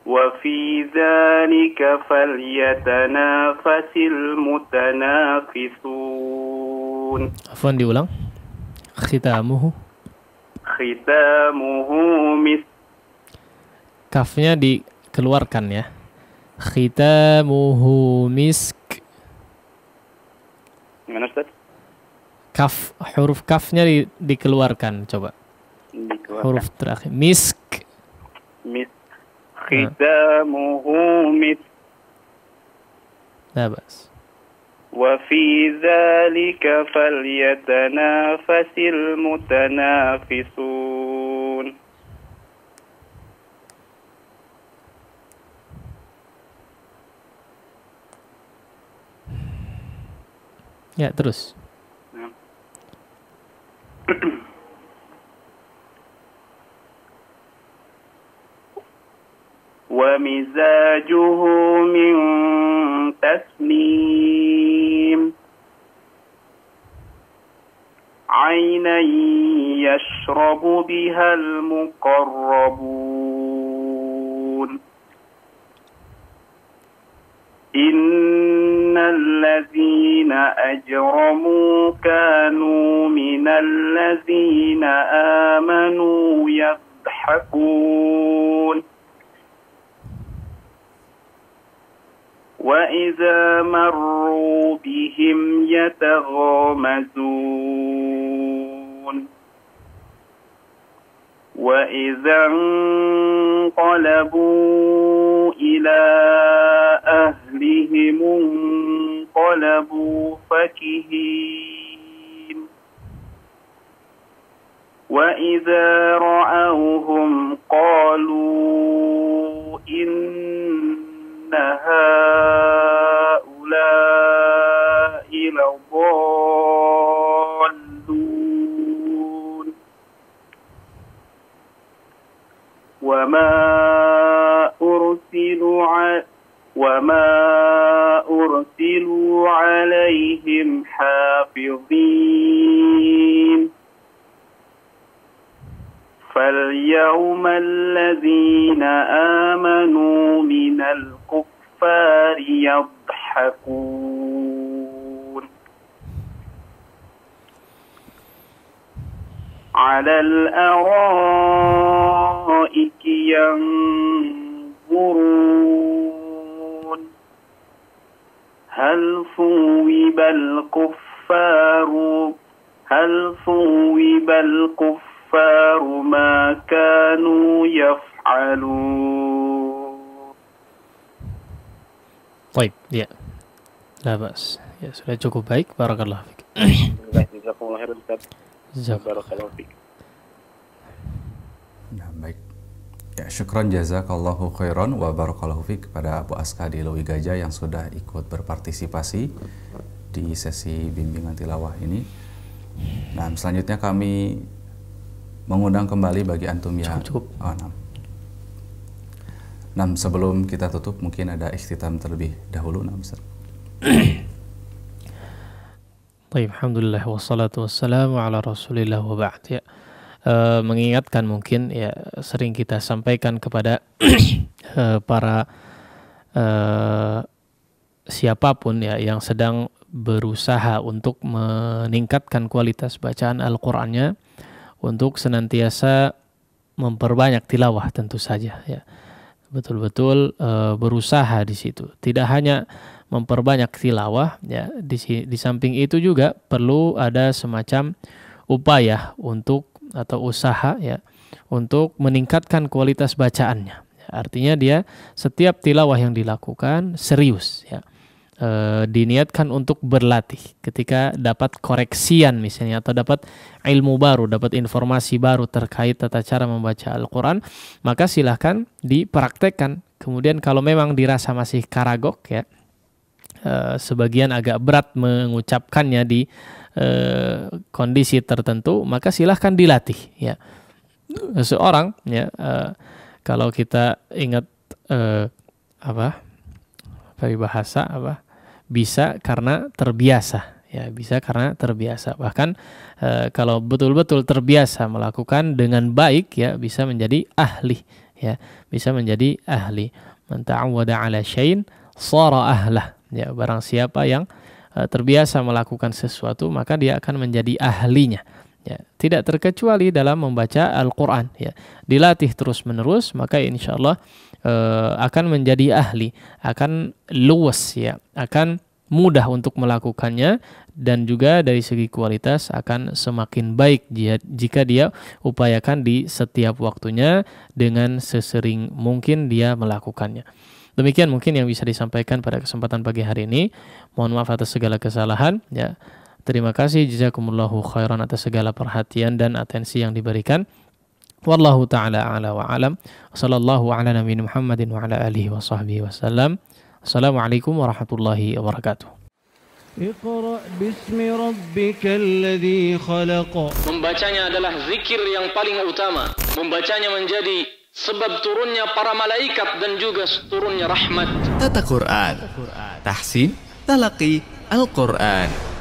وفي ذلك فليتنافس المتنافسون عفوا diulang ختامه khitamuhu mis kafnya dikeluarkan ya khitamuhu misk gimana Ustaz? kaf huruf kafnya di, dikeluarkan coba dikeluarkan. huruf terakhir misk misk nah. khitamuhu misk nah bas وفي ذلك فليتنافس المتنافسون Ya, terus. ومزاجه من تسليم عينا يشرب بها المقربون إن الذين أجرموا كانوا من الذين آمنوا يضحكون وإذا مروا بهم يتغامزون وإذا انقلبوا إلى أهلهم انقلبوا فكهين وإذا رأوهم قالوا إن وما أرسلوا عليهم حافظين فاليوم الذين آمنوا من الكفار يضحكون على الأرائك ينظرون هل ثوب الكفار هل ثوب الكفار ما كانوا يفعلون طيب يا لا بأس يا سلام جوكو بارك الله فيك جزاكم الله خير جزاكم الله فيك Ya, syukran jazakallahu khairan wa barakallahu fiqh kepada Bu Aska di Lewi Gajah yang sudah ikut berpartisipasi di sesi bimbingan tilawah ini. Nah, selanjutnya kami mengundang kembali bagi antum yang cukup. cukup. Oh, nah. nah, sebelum kita tutup mungkin ada istitam terlebih dahulu, Nam. Baik, alhamdulillah wassalatu wassalamu ala Rasulillah wa ba'd. Ya. Eh, mengingatkan mungkin ya sering kita sampaikan kepada uh, <clears throat> para uh, siapapun ya yang sedang berusaha untuk meningkatkan kualitas bacaan Al-Qur'annya untuk senantiasa memperbanyak tilawah tentu saja ya. Betul-betul e, berusaha di situ. Tidak hanya memperbanyak tilawah ya, di di samping itu juga perlu ada semacam upaya untuk atau usaha ya untuk meningkatkan kualitas bacaannya. Artinya dia setiap tilawah yang dilakukan serius ya. E, diniatkan untuk berlatih. Ketika dapat koreksian misalnya atau dapat ilmu baru, dapat informasi baru terkait tata cara membaca Al-Qur'an, maka silahkan dipraktekkan. Kemudian kalau memang dirasa masih karagok ya, e, sebagian agak berat mengucapkannya di Eh, kondisi tertentu, maka silahkan dilatih. Ya, seorang ya eh, kalau kita ingat eh, apa dari bahasa apa bisa karena terbiasa ya bisa karena terbiasa bahkan e, kalau betul-betul terbiasa melakukan dengan baik ya bisa menjadi ahli ya bisa menjadi ahli man ala syain sara ahlah ya barang siapa yang Eh, terbiasa melakukan sesuatu maka dia akan menjadi ahlinya ya tidak terkecuali dalam membaca Al-Qur'an ya dilatih terus-menerus maka insyaallah Allah eh, akan menjadi ahli akan luwes ya akan mudah untuk melakukannya dan juga dari segi kualitas akan semakin baik jika dia upayakan di setiap waktunya dengan sesering mungkin dia melakukannya. Demikian mungkin yang bisa disampaikan pada kesempatan pagi hari ini. Mohon maaf atas segala kesalahan ya. Terima kasih jazakumullahu khairan atas segala perhatian dan atensi yang diberikan. Wallahu taala ala wa alam. Sallallahu ala nabi Muhammadin wa ala alihi wa sahbihi wasallam. Assalamualaikum warahmatullahi wabarakatuh. Membacanya adalah zikir yang paling utama. Membacanya menjadi sebab turunnya para malaikat dan juga turunnya rahmat. Tata Quran, tahsin, talaqi, Al-Quran.